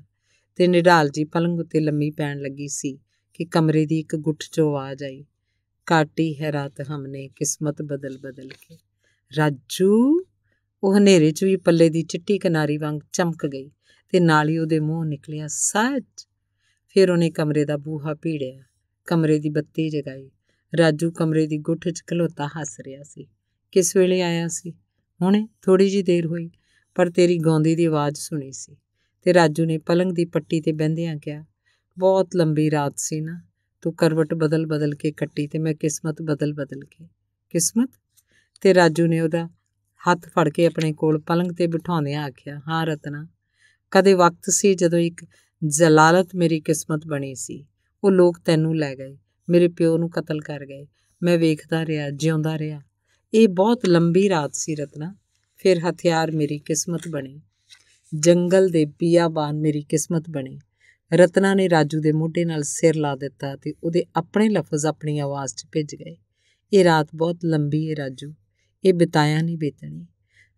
ਤੇ ਨਿਢਾਲ ਜੀ ਪਲੰਗ ਉੱਤੇ ਲੰਮੀ ਪੈਣ ਲੱਗੀ ਸੀ ਕਿ ਕਮਰੇ ਦੀ ਇੱਕ ਗੁੱਠ 'ਚੋਂ ਆਵਾਜ਼ ਆਈ ਕਾਟੀ ਹੈ ਰਾਤ ਹਮਨੇ ਕਿਸਮਤ ਬਦਲ ਬਦਲ ਕੇ ਰਾਜੂ ਉਹ ਹਨੇਰੇ 'ਚ ਵੀ ਪੱਲੇ ਦੀ ਚਿੱਟੀ ਕਿਨਾਰੀ ਵਾਂਗ ਚਮਕ ਗਈ ਤੇ ਨਾਲ ਹੀ ਉਹਦੇ ਮੂੰਹ ਨਿਕਲਿਆ ਸੱਚ ਫਿਰ ਉਹਨੇ ਕਮਰੇ ਦਾ ਬੂਹਾ ਭੀੜਿਆ ਕਮਰੇ ਦੀ ਬੱਤੀ ਜਗਾਈ ਰਾਜੂ ਕਮਰੇ ਦੀ ਗੁੱਠ 'ਚ ਖਲੋਤਾ ਹੱਸ ਰਿਹਾ ਸੀ ਕਿਸ ਵੇਲੇ ਆਇਆ ਸੀ ਹੁਣੇ ਥੋੜੀ ਜੀ ਦੇਰ ਹੋਈ ਪਰ ਤੇਰੀ ਗੌਂਦੀ ਦੀ ਆਵਾਜ਼ ਸੁਣੀ ਸੀ ਤੇ ਰਾਜੂ ਨੇ ਪਲੰਗ ਦੀ ਪੱਟੀ ਤੇ ਬੰਦਿਆਂ ਕਿਹਾ ਬਹੁਤ ਲੰਬੀ ਰਾਤ ਸੀ ਨਾ ਤੂੰ ਕਰਵਟ ਬਦਲ-ਬਦਲ ਕੇ ਕੱਟੀ ਤੇ ਮੈਂ ਕਿਸਮਤ ਬਦਲ-ਬਦਲ ਕੇ ਕਿਸਮਤ ਤੇ ਰਾਜੂ ਨੇ ਉਹਦਾ ਹੱਥ ਫੜ ਕੇ ਆਪਣੇ ਕੋਲ ਪਲੰਗ ਤੇ ਬਿਠਾਉਂਦਿਆਂ ਆਖਿਆ ਹਾਂ ਰਤਨਾ ਕਦੇ ਵਕਤ ਸੀ ਜਦੋਂ ਇੱਕ ਜ਼ਲਾਲਤ ਮੇਰੀ ਕਿਸਮਤ ਬਣੀ ਸੀ ਉਹ ਲੋਕ ਤੈਨੂੰ ਲੈ ਗਏ ਮੇਰੇ ਪਿਓ ਨੂੰ ਕਤਲ ਕਰ ਗਏ ਮੈਂ ਵੇਖਦਾ ਰਿਹਾ ਜਿਉਂਦਾ ਰਿਹਾ ਇਹ ਬਹੁਤ ਲੰਬੀ ਰਾਤ ਸੀ ਰਤਨਾ ਫਿਰ ਹਥਿਆਰ ਮੇਰੀ ਕਿਸਮਤ ਬਣੇ ਜੰਗਲ ਦੇ ਬੀਆਬਾਨ ਮੇਰੀ ਕਿਸਮਤ ਬਣੇ ਰਤਨਾ ਨੇ ਰਾਜੂ ਦੇ ਮੋਢੇ ਨਾਲ ਸਿਰ ਲਾ ਦਿੱਤਾ ਤੇ ਉਹਦੇ ਆਪਣੇ ਲਫ਼ਜ਼ ਆਪਣੀ ਆਵਾਜ਼ 'ਚ ਭਿੱਜ ਗਏ ਇਹ ਰਾਤ ਬਹੁਤ ਲੰਬੀ ਹੈ ਰਾਜੂ ਇਹ ਬਿਤਾਇਆ ਨਹੀਂ ਬੇਤਣੀ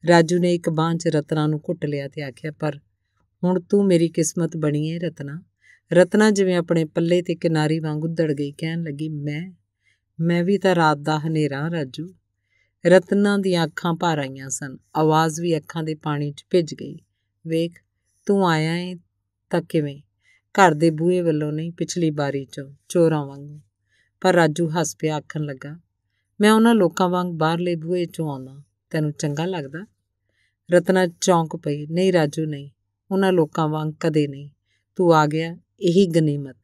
ਰਾਜੂ ਨੇ ਇੱਕ ਬਾਂਹ 'ਚ ਰਤਨਾ ਨੂੰ ਘੁੱਟ ਲਿਆ ਤੇ ਆਖਿਆ ਪਰ ਹੁਣ ਤੂੰ ਮੇਰੀ ਕਿਸਮਤ ਬਣੀ ਏ ਰਤਨਾ ਰਤਨਾ ਜਿਵੇਂ ਆਪਣੇ ਪੱਲੇ ਤੇ ਕਿਨਾਰੀ ਵਾਂਗ ਉੱਧੜ ਗਈ ਕਹਿਣ ਲੱਗੀ ਮੈਂ ਮੈਂ ਵੀ ਤਾਂ ਰਾਤ ਦਾ ਹਨੇਰਾ ਰਾਜੂ ਰਤਨਾ ਦੀਆਂ ਅੱਖਾਂ ਭਰ ਆਈਆਂ ਸਨ ਆਵਾਜ਼ ਵੀ ਅੱਖਾਂ ਦੇ ਪਾਣੀ 'ਚ ਭਿੱਜ ਗਈ ਵੇਖ ਤੂੰ ਆਇਆ ਏ ਤਾਂ ਕਿਵੇਂ ਘਰ ਦੇ ਬੂਹੇ ਵੱਲੋਂ ਨਹੀਂ ਪਿਛਲੀ ਬਾਰੀ 'ਚੋਂ ਚੋਰਾਂ ਵਾਂਗ ਪਰ ਰਾਜੂ ਹੱਸ ਪਿਆ ਆਖਣ ਲੱਗਾ ਮੈਂ ਉਹਨਾਂ ਲੋਕਾਂ ਵਾਂਗ ਬਾਹਰਲੇ ਬੂਹੇ 'ਚੋਂ ਆਉਣਾ ਤੈਨੂੰ ਚੰਗਾ ਲੱਗਦਾ ਰਤਨਾ ਚੌਂਕ ਪਈ ਨਹੀਂ ਰਾਜੂ ਨਹੀਂ ਉਹਨਾਂ ਲੋਕਾਂ ਵਾਂਗ ਕਦੇ ਨਹੀਂ ਤੂੰ ਆ ਗਿਆ ਇਹੀ ਗਨੀਮਤ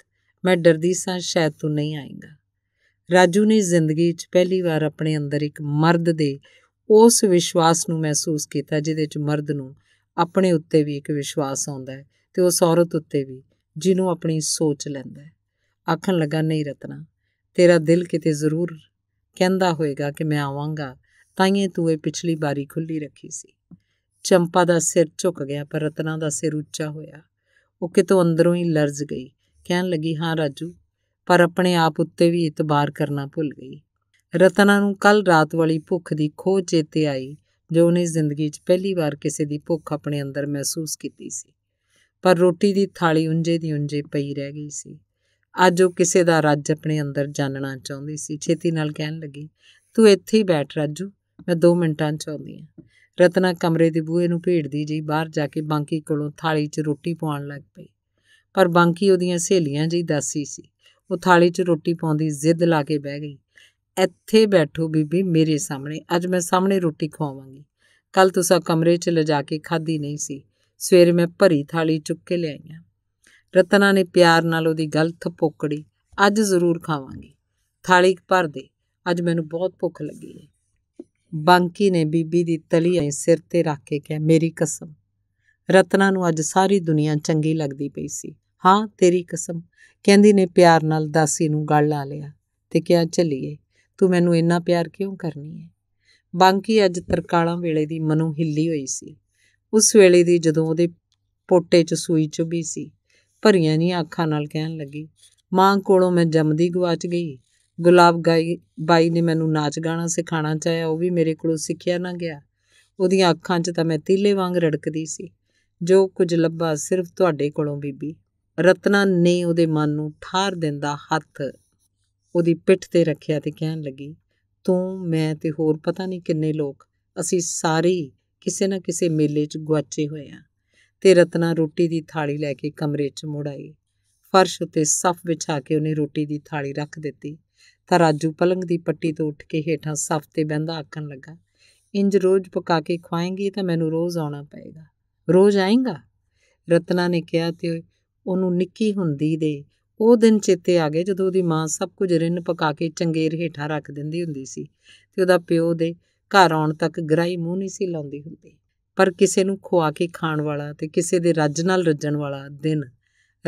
ਮੈਂ ਡਰਦੀ ਸਾਂ ਸ਼ਾਇਦ ਤੂੰ ਨਹੀਂ ਆਏਗਾ ਰਾਜੂ ਨੇ ਜ਼ਿੰਦਗੀ 'ਚ ਪਹਿਲੀ ਵਾਰ ਆਪਣੇ ਅੰਦਰ ਇੱਕ ਮਰਦ ਦੇ ਉਸ ਵਿਸ਼ਵਾਸ ਨੂੰ ਮਹਿਸੂਸ ਕੀਤਾ ਜਿਹਦੇ 'ਚ ਮਰਦ ਨੂੰ ਆਪਣੇ ਉੱਤੇ ਵੀ ਇੱਕ ਵਿਸ਼ਵਾਸ ਆਉਂਦਾ ਹੈ ਤੇ ਉਸ ਔਰਤ ਉੱਤੇ ਵੀ ਜਿਹਨੂੰ ਆਪਣੀ ਸੋਚ ਲੈਂਦਾ ਹੈ ਆਖਣ ਲੱਗਾ ਨਹੀਂ ਰਤਨਾ ਤੇਰਾ ਦਿਲ ਕਿਤੇ ਜ਼ਰੂਰ ਕਹਿੰਦਾ ਹੋਵੇਗਾ ਕਿ ਮੈਂ ਆਵਾਂਗਾ ਤਾਂ ਇਹ ਤੂੰ ਇਹ ਪਿਛਲੀ ਬਾਰੀ ਖੁੱਲੀ ਰੱਖੀ ਸੀ ਚੰਪਾ ਦਾ ਸਿਰ ਝੁਕ ਗਿਆ ਪਰ ਰਤਨਾ ਦਾ ਸਿਰ ਉੱਚਾ ਹੋਇਆ ਉਹ ਕਿਤੋਂ ਅੰਦਰੋਂ ਹੀ ਲਰਜ਼ ਗਈ ਕਹਿਣ ਲੱਗੀ ਹਾਂ ਰਾਜੂ ਪਰ ਆਪਣੇ ਆਪ ਉੱਤੇ ਵੀ ਇਤਬਾਰ ਕਰਨਾ ਭੁੱਲ ਗਈ ਰਤਨਾ ਨੂੰ ਕੱਲ ਰਾਤ ਵਾਲੀ ਭੁੱਖ ਦੀ ਖੋਜ ਚੇਤੇ ਆਈ ਜੋ ਉਹਨੇ ਜ਼ਿੰਦਗੀ 'ਚ ਪਹਿਲੀ ਵਾਰ ਕਿਸੇ ਦੀ ਭੁੱਖ ਆਪਣੇ ਅੰਦਰ ਮਹਿਸੂਸ ਕੀਤੀ ਸੀ ਪਰ ਰੋਟੀ ਦੀ ਥਾਲੀ ਉਂਝੇ ਦੀ ਉਂਝੇ ਪਈ ਰਹਿ ਗਈ ਸੀ ਅੱਜ ਉਹ ਕਿਸੇ ਦਾ ਰੱਜ ਆਪਣੇ ਅੰਦਰ ਜਾਣਨਾ ਚਾਹੁੰਦੀ ਸੀ ਛੇਤੀ ਨਾਲ ਕਹਿਣ ਲੱਗੀ ਤੂੰ ਇੱਥੇ ਹੀ ਬੈਠ ਰਾਜੂ ਮੈਂ 2 ਮਿੰਟਾਂ 'ਚ ਆਉਂਦੀ ਹਾਂ ਰਤਨਾ ਕਮਰੇ ਦੇ ਬੂਹੇ ਨੂੰ ਭੇੜਦੀ ਜਈ ਬਾਹਰ ਜਾ ਕੇ ਬਾਂਕੀ ਕੋਲੋਂ ਥਾਲੀ 'ਚ ਰੋਟੀ ਪਾਉਣ ਲੱਗ ਪਈ ਪਰ ਬਾਂਕੀ ਉਹਦੀਆਂ ਸਹੇਲੀਆਂ ਜੀ ਦਾਸੀ ਸੀ ਉਹ ਥਾਲੀ 'ਚ ਰੋਟੀ ਪਾਉਂਦੀ ਜ਼ਿੱਦ ਲਾ ਕੇ ਬਹਿ ਗਈ ਇੱਥੇ ਬੈਠੋ ਬੀਬੀ ਮੇਰੇ ਸਾਹਮਣੇ ਅੱਜ ਮੈਂ ਸਾਹਮਣੇ ਰੋਟੀ ਖਵਾਵਾਂਗੀ ਕੱਲ ਤੁਸੀਂ ਕਮਰੇ 'ਚ ਲਿਜਾ ਕੇ ਖਾਧੀ ਨਹੀਂ ਸੀ ਸਵੇਰੇ ਮੈਂ ਭਰੀ ਥਾਲੀ ਚੁੱਕ ਕੇ ਲਿਆਈਆਂ ਰਤਨਾ ਨੇ ਪਿਆਰ ਨਾਲ ਉਹਦੀ ਗੱਲ ਥਪੋਕੜੀ ਅੱਜ ਜ਼ਰੂਰ ਖਾਵਾਂਗੀ ਥਾਲੀ ਭਰ ਦੇ ਅੱਜ ਮੈਨੂੰ ਬਹੁਤ ਭੁੱਖ ਲੱਗੀ ਹੈ ਬਾਂਕੀ ਨੇ ਬੀਬੀ ਦੀ ਤਲੀ ਆਏ ਸਿਰ ਤੇ ਰੱਖ ਕੇ ਕਿਹਾ ਮੇਰੀ ਕਸਮ ਰਤਨਾ ਨੂੰ ਅੱਜ ਸਾਰੀ ਦੁਨੀਆ ਚੰਗੀ ਲੱਗਦੀ ਪਈ ਸੀ ਹਾਂ ਤੇਰੀ ਕਸਮ ਕਹਿੰਦੀ ਨੇ ਪਿਆਰ ਨਾਲ ਦਾਸੀ ਨੂੰ ਗੱਲ ਲਾ ਲਿਆ ਤੇ ਕਿਹਾ ਚੱਲੀਏ ਤੂੰ ਮੈਨੂੰ ਇੰਨਾ ਪਿਆਰ ਕਿਉਂ ਕਰਨੀ ਹੈ ਬਾਂਕੀ ਅੱਜ ਤਰਕਾਲਾਂ ਵੇਲੇ ਦੀ ਮਨੋਂ ਹਿੱਲੀ ਹੋਈ ਸੀ ਉਸ ਵੇਲੇ ਦੀ ਜਦੋਂ ਉਹਦੇ ਪੋਟੇ 'ਚ ਸੂਈ ਵੀ ਸੀ ਭਰੀਆਂ ਨਹੀਂ ਅੱਖਾਂ ਨਾਲ ਕਹਿਣ ਲੱਗੀ ਮਾਂ ਕੋਲੋਂ ਮੈਂ ਜੰਮਦੀ ਗਵਾਚ ਗਈ ਗੁਲਾਬ ਗਾਈ ਬਾਈ ਨੇ ਮੈਨੂੰ ਨਾਚ ਗਾਣਾ ਸਿਖਾਣਾ ਚਾਹਿਆ ਉਹ ਵੀ ਮੇਰੇ ਕੋਲੋਂ ਸਿੱਖਿਆ ਨਾ ਗਿਆ ਉਹਦੀਆਂ ਅੱਖਾਂ 'ਚ ਤਾਂ ਮੈਂ ਤੀਲੇ ਵਾਂਗ ਰੜਕਦੀ ਸੀ ਜੋ ਕੁਝ ਲੱਭਾ ਸਿਰਫ ਤੁਹਾਡੇ ਕੋਲੋਂ ਬੀਬੀ ਰਤਨਾ ਨੇ ਉਹਦੇ ਮਨ ਨੂੰ ਠਾਰ ਦਿੰਦਾ ਹੱਥ ਉਹਦੀ ਪਿੱਠ ਤੇ ਰੱਖਿਆ ਤੇ ਕਹਿਣ ਲੱਗੀ ਤੂੰ ਮੈਂ ਤੇ ਹੋਰ ਪਤਾ ਨਹੀਂ ਕਿੰਨੇ ਲੋਕ ਅਸੀਂ ਸਾਰੇ ਕਿਸੇ ਨਾ ਕਿਸੇ ਮੇਲੇ 'ਚ ਗਵਾਚੇ ਹੋਏ ਆ ਤੇ ਰਤਨਾ ਰੋਟੀ ਦੀ ਥਾਲੀ ਲੈ ਕੇ ਕਮਰੇ 'ਚ ਮੁੜ ਆਈ ਫਰਸ਼ ਉੱਤੇ ਸਫ ਵਿਛਾ ਕੇ ਉਹਨੇ ਰੋਟੀ ਦੀ ਥਾਲੀ ਰੱਖ ਦਿੱਤੀ ਤਾਂ ਰਾਜੂ ਪਲੰਗ ਦੀ ਪੱਟੀ ਤੋਂ ਉੱਠ ਕੇ ਹੇਠਾਂ ਸਫ਼ ਤੇ ਬੈੰਦਾ ਆਖਣ ਲੱਗਾ ਇੰਜ ਰੋਜ਼ ਪਕਾ ਕੇ ਖਵਾਏਂਗੀ ਤਾਂ ਮੈਨੂੰ ਰੋਜ਼ ਆਉਣਾ ਪਏਗਾ ਰੋਜ਼ ਆਏਂਗਾ ਰਤਨਾ ਨੇ ਕਿਹਾ ਤੇ ਉਹਨੂੰ ਨਿੱਕੀ ਹੁੰਦੀ ਦੇ ਉਹ ਦਿਨ ਚੇਤੇ ਆ ਗਏ ਜਦੋਂ ਉਹਦੀ ਮਾਂ ਸਭ ਕੁਝ ਰਿੰਨ ਪਕਾ ਕੇ ਚੰਗੇਰ ਹੇਠਾਂ ਰੱਖ ਦਿੰਦੀ ਹੁੰਦੀ ਸੀ ਤੇ ਉਹਦਾ ਪਿਓ ਦੇ ਘਰ ਆਉਣ ਤੱਕ ਗਰਾਈ ਮੂੰਹ ਨਹੀਂ ਸੀ ਲਾਉਂਦੀ ਹੁੰਦੀ ਪਰ ਕਿਸੇ ਨੂੰ ਖਵਾ ਕੇ ਖਾਣ ਵਾਲਾ ਤੇ ਕਿਸੇ ਦੇ ਰੱਜ ਨਾਲ ਰੱਜਣ ਵਾਲਾ ਦਿਨ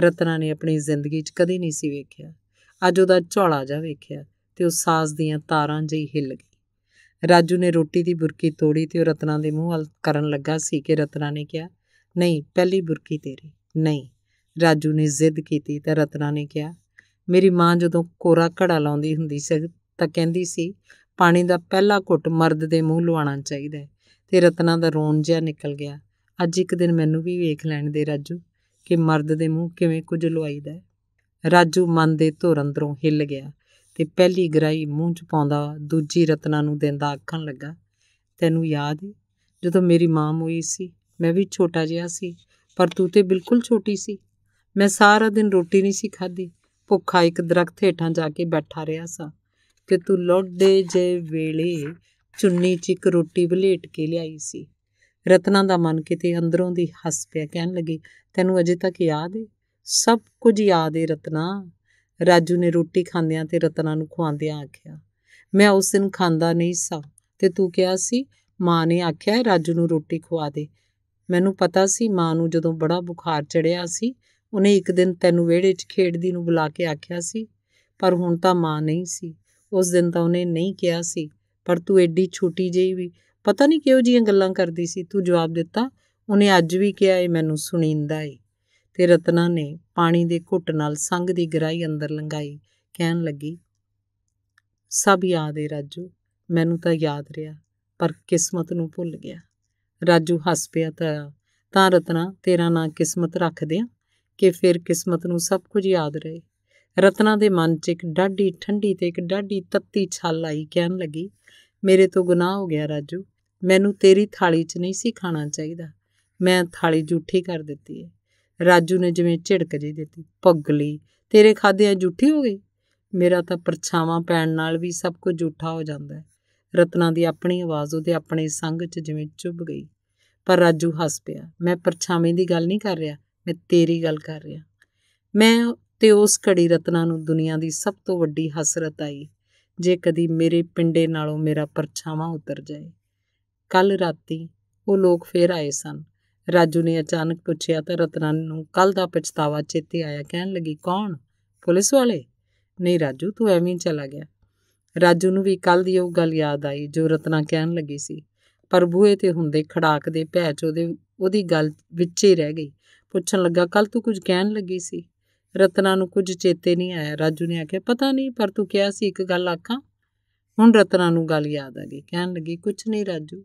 ਰਤਨਾ ਨੇ ਆਪਣੀ ਜ਼ਿੰਦਗੀ 'ਚ ਕਦੇ ਨਹੀਂ ਸੀ ਵੇਖਿਆ ਅੱਜ ਉਹਦਾ ਝੋਲਾ ਜਾ ਵੇਖਿਆ ਤੇ ਉਹ ਸਾਜ਼ ਦੀਆਂ ਤਾਰਾਂ ਜਿਹੀ ਹਿੱਲ ਗਈ ਰਾਜੂ ਨੇ ਰੋਟੀ ਦੀ ਬੁਰਕੀ ਤੋੜੀ ਤੇ ਉਹ ਰਤਨਾ ਦੇ ਮੂੰਹ ਵੱਲ ਕਰਨ ਲੱਗਾ ਸੀ ਕਿ ਰਤਨਾ ਨੇ ਕਿਹਾ ਨਹੀਂ ਪਹਿਲੀ ਬੁਰਕੀ ਤੇਰੀ ਨਹੀਂ ਰਾਜੂ ਨੇ ਜ਼ਿੱਦ ਕੀਤੀ ਤੇ ਰਤਨਾ ਨੇ ਕਿਹਾ ਮੇਰੀ ਮਾਂ ਜਦੋਂ ਕੋਰਾ ਘੜਾ ਲਾਉਂਦੀ ਹੁੰਦੀ ਸੀ ਤਾਂ ਕਹਿੰਦੀ ਸੀ ਪਾਣੀ ਦਾ ਪਹਿਲਾ ਘੁੱਟ ਮਰਦ ਦੇ ਮੂੰਹ ਲਵਾਉਣਾ ਚਾਹੀਦਾ ਤੇ ਰਤਨਾ ਦਾ ਰੋਣ ਜਿਹਾ ਨਿਕਲ ਗਿਆ ਅੱਜ ਇੱਕ ਦਿਨ ਮੈਨੂੰ ਵੀ ਵੇਖ ਲੈਣ ਦੇ ਰਾਜੂ ਕਿ ਮਰਦ ਦੇ ਮੂੰਹ ਕਿਵੇਂ ਕੁਝ ਲਵਾਈਦਾ ਰਾਜੂ ਮਨ ਦੇ ਧੁਰ ਅੰਦਰੋਂ ਹਿੱਲ ਗਿਆ ਤੇ ਪਹਿਲੀ ਗਰਾਈ ਮੂੰਹ 'ਚ ਪਾਉਂਦਾ ਦੂਜੀ ਰਤਨਾ ਨੂੰ ਦਿੰਦਾ ਆਖਣ ਲੱਗਾ ਤੈਨੂੰ ਯਾਦ ਹੈ ਜਦੋਂ ਮੇਰੀ ਮਾਂ ਮੋਈ ਸੀ ਮੈਂ ਵੀ ਛੋਟਾ ਜਿਹਾ ਸੀ ਪਰ ਤੂੰ ਤੇ ਬਿਲਕੁਲ ਛੋਟੀ ਸੀ ਮੈਂ ਸਾਰਾ ਦਿਨ ਰੋਟੀ ਨਹੀਂ ਸੀ ਖਾਧੀ ਭੁੱਖਾ ਇੱਕ ਦਰਖਤ ਹੇਠਾਂ ਜਾ ਕੇ ਬੈਠਾ ਰਿਹਾ ਸਾਂ ਕਿ ਤੂੰ ਲੋੜਦੇ ਜੇ ਵੇਲੇ ਚੁੰਨੀ 'ਚ ਇੱਕ ਰੋਟੀ ਬਲੇਟ ਕੇ ਲਿਆਈ ਸੀ ਰਤਨਾ ਦਾ ਮਨ ਕਿਤੇ ਅੰਦਰੋਂ ਦੀ ਹੱਸ ਪਿਆ ਕਹਿਣ ਲੱਗੀ ਤੈਨੂੰ ਅਜੇ ਤੱਕ ਯਾਦ ਹੈ ਸਭ ਕੁਝ ਯਾਦ ਹੈ ਰਤਨਾ ਰਾਜੂ ਨੇ ਰੋਟੀ ਖਾਂਦਿਆਂ ਤੇ ਰਤਨਾ ਨੂੰ ਖਵਾਉਂਦਿਆਂ ਆਖਿਆ ਮੈਂ ਉਸ ਦਿਨ ਖਾਂਦਾ ਨਹੀਂ ਸਾਂ ਤੇ ਤੂੰ ਕਿਹਾ ਸੀ ਮਾਂ ਨੇ ਆਖਿਆ ਰਾਜੂ ਨੂੰ ਰੋਟੀ ਖਵਾ ਦੇ ਮੈਨੂੰ ਪਤਾ ਸੀ ਮਾਂ ਨੂੰ ਜਦੋਂ ਬੜਾ ਬੁਖਾਰ ਚੜਿਆ ਸੀ ਉਹਨੇ ਇੱਕ ਦਿਨ ਤੈਨੂੰ ਵਿਹੜੇ 'ਚ ਖੇਡਦੀ ਨੂੰ ਬੁਲਾ ਕੇ ਆਖਿਆ ਸੀ ਪਰ ਹੁਣ ਤਾਂ ਮਾਂ ਨਹੀਂ ਸੀ ਉਸ ਦਿਨ ਤਾਂ ਉਹਨੇ ਨਹੀਂ ਕਿਹਾ ਸੀ ਪਰ ਤੂੰ ਐਡੀ ਛੋਟੀ ਜਿਹੀ ਵੀ ਪਤਾ ਨਹੀਂ ਕਿਉਂ ਜੀਆਂ ਗੱਲਾਂ ਕਰਦੀ ਸੀ ਤੂੰ ਜਵਾਬ ਦਿੱਤਾ ਉਹਨੇ ਅੱਜ ਵੀ ਕਿਹਾ ਏ ਮੈਨੂੰ ਸੁਣੀਂਦਾ ਏ ਤੇ ਰਤਨਾ ਨੇ ਪਾਣੀ ਦੇ ਘੁੱਟ ਨਾਲ ਸੰਗ ਦੀ ਗਰਾਈ ਅੰਦਰ ਲੰਗਾਈ ਕਹਿਣ ਲੱਗੀ ਸਭ ਯਾਦ ਏ ਰਾਜੂ ਮੈਨੂੰ ਤਾਂ ਯਾਦ ਰਿਹਾ ਪਰ ਕਿਸਮਤ ਨੂੰ ਭੁੱਲ ਗਿਆ ਰਾਜੂ ਹੱਸ ਪਿਆ ਤਾਂ ਤਾਂ ਰਤਨਾ ਤੇਰਾ ਨਾਂ ਕਿਸਮਤ ਰੱਖਦੇ ਆ ਕਿ ਫਿਰ ਕਿਸਮਤ ਨੂੰ ਸਭ ਕੁਝ ਯਾਦ ਰਹੇ ਰਤਨਾ ਦੇ ਮਨ 'ਚ ਇੱਕ ਡਾਢੀ ਠੰਡੀ ਤੇ ਇੱਕ ਡਾਢੀ ਤੱਤੀ ਛਾਲ ਆਈ ਕਹਿਣ ਲੱਗੀ ਮੇਰੇ ਤੋਂ ਗੁਨਾਹ ਹੋ ਗਿਆ ਰਾਜੂ ਮੈਨੂੰ ਤੇਰੀ ਥਾਲੀ 'ਚ ਨਹੀਂ ਸੀ ਖਾਣਾ ਚਾਹੀਦਾ ਮੈਂ ਥਾਲੀ ਝੂਠੀ ਕਰ ਦਿੱਤੀ ਹੈ ਰਾਜੂ ਨੇ ਜਿਵੇਂ ਝਿੜਕ ਜੀ ਦਿੱਤੀ ਪੱਗਲੀ ਤੇਰੇ ਖਾਦਿਆਂ ਝੂਠੀ ਹੋ ਗਈ ਮੇਰਾ ਤਾਂ ਪਰਛਾਵਾਂ ਪੈਣ ਨਾਲ ਵੀ ਸਭ ਕੁਝ ਝੂਠਾ ਹੋ ਜਾਂਦਾ ਰਤਨਾ ਦੀ ਆਪਣੀ ਆਵਾਜ਼ ਉਹਦੇ ਆਪਣੇ ਸੰਗ 'ਚ ਜਿਵੇਂ ਚੁੱਭ ਗਈ ਪਰ ਰਾਜੂ ਹੱਸ ਪਿਆ ਮੈਂ ਪਰਛਾਵੇਂ ਦੀ ਗੱਲ ਨਹੀਂ ਕਰ ਰਿਹਾ ਮੈਂ ਤੇਰੀ ਗੱਲ ਕਰ ਰਿਹਾ ਮੈਂ ਤੇ ਉਸ ਘੜੀ ਰਤਨਾ ਨੂੰ ਦੁਨੀਆ ਦੀ ਸਭ ਤੋਂ ਵੱਡੀ ਹਸਰਤ ਆਈ ਜੇ ਕਦੀ ਮੇਰੇ ਪਿੰਡੇ ਨਾਲੋਂ ਮੇਰਾ ਪਰਛਾਵਾਂ ਉਤਰ ਜਾਏ ਕੱਲ ਰਾਤੀ ਉਹ ਲੋਕ ਫੇਰ ਆਏ ਸਨ ਰਾਜੂ ਨੇ ਅਚਾਨਕ ਪੁੱਛਿਆ ਤਾਂ ਰਤਨਾ ਨੂੰ ਕੱਲ ਦਾ ਪਛਤਾਵਾ ਚੇਤੇ ਆਇਆ ਕਹਿਣ ਲੱਗੀ ਕੌਣ ਪੁਲਿਸ ਵਾਲੇ ਨਹੀਂ ਰਾਜੂ ਤੂੰ ਐਵੇਂ ਚਲਾ ਗਿਆ ਰਾਜੂ ਨੂੰ ਵੀ ਕੱਲ ਦੀ ਉਹ ਗੱਲ ਯਾਦ ਆਈ ਜੋ ਰਤਨਾ ਕਹਿਣ ਲੱਗੀ ਸੀ ਪਰ ਬੂਹੇ ਤੇ ਹੁੰਦੇ ਖੜਾਕ ਦੇ ਭੈਚ ਉਹਦੇ ਉਹਦੀ ਗੱਲ ਵਿੱਚ ਹੀ ਰਹਿ ਗਈ ਪੁੱਛਣ ਲੱਗਾ ਕੱਲ ਤੂੰ ਕੁਝ ਕਹਿਣ ਲੱਗੀ ਸੀ ਰਤਨਾ ਨੂੰ ਕੁਝ ਚੇਤੇ ਨਹੀਂ ਆਇਆ ਰਾਜੂ ਨੇ ਆਖਿਆ ਪਤਾ ਨਹੀਂ ਪਰ ਤੂੰ ਕਿਹਾ ਸੀ ਇੱਕ ਗੱਲ ਆਖਾਂ ਹੁਣ ਰਤਨਾ ਨੂੰ ਗੱਲ ਯਾਦ ਆ ਗਈ ਕਹਿਣ ਲੱਗੀ ਕੁਝ ਨਹੀਂ ਰਾਜੂ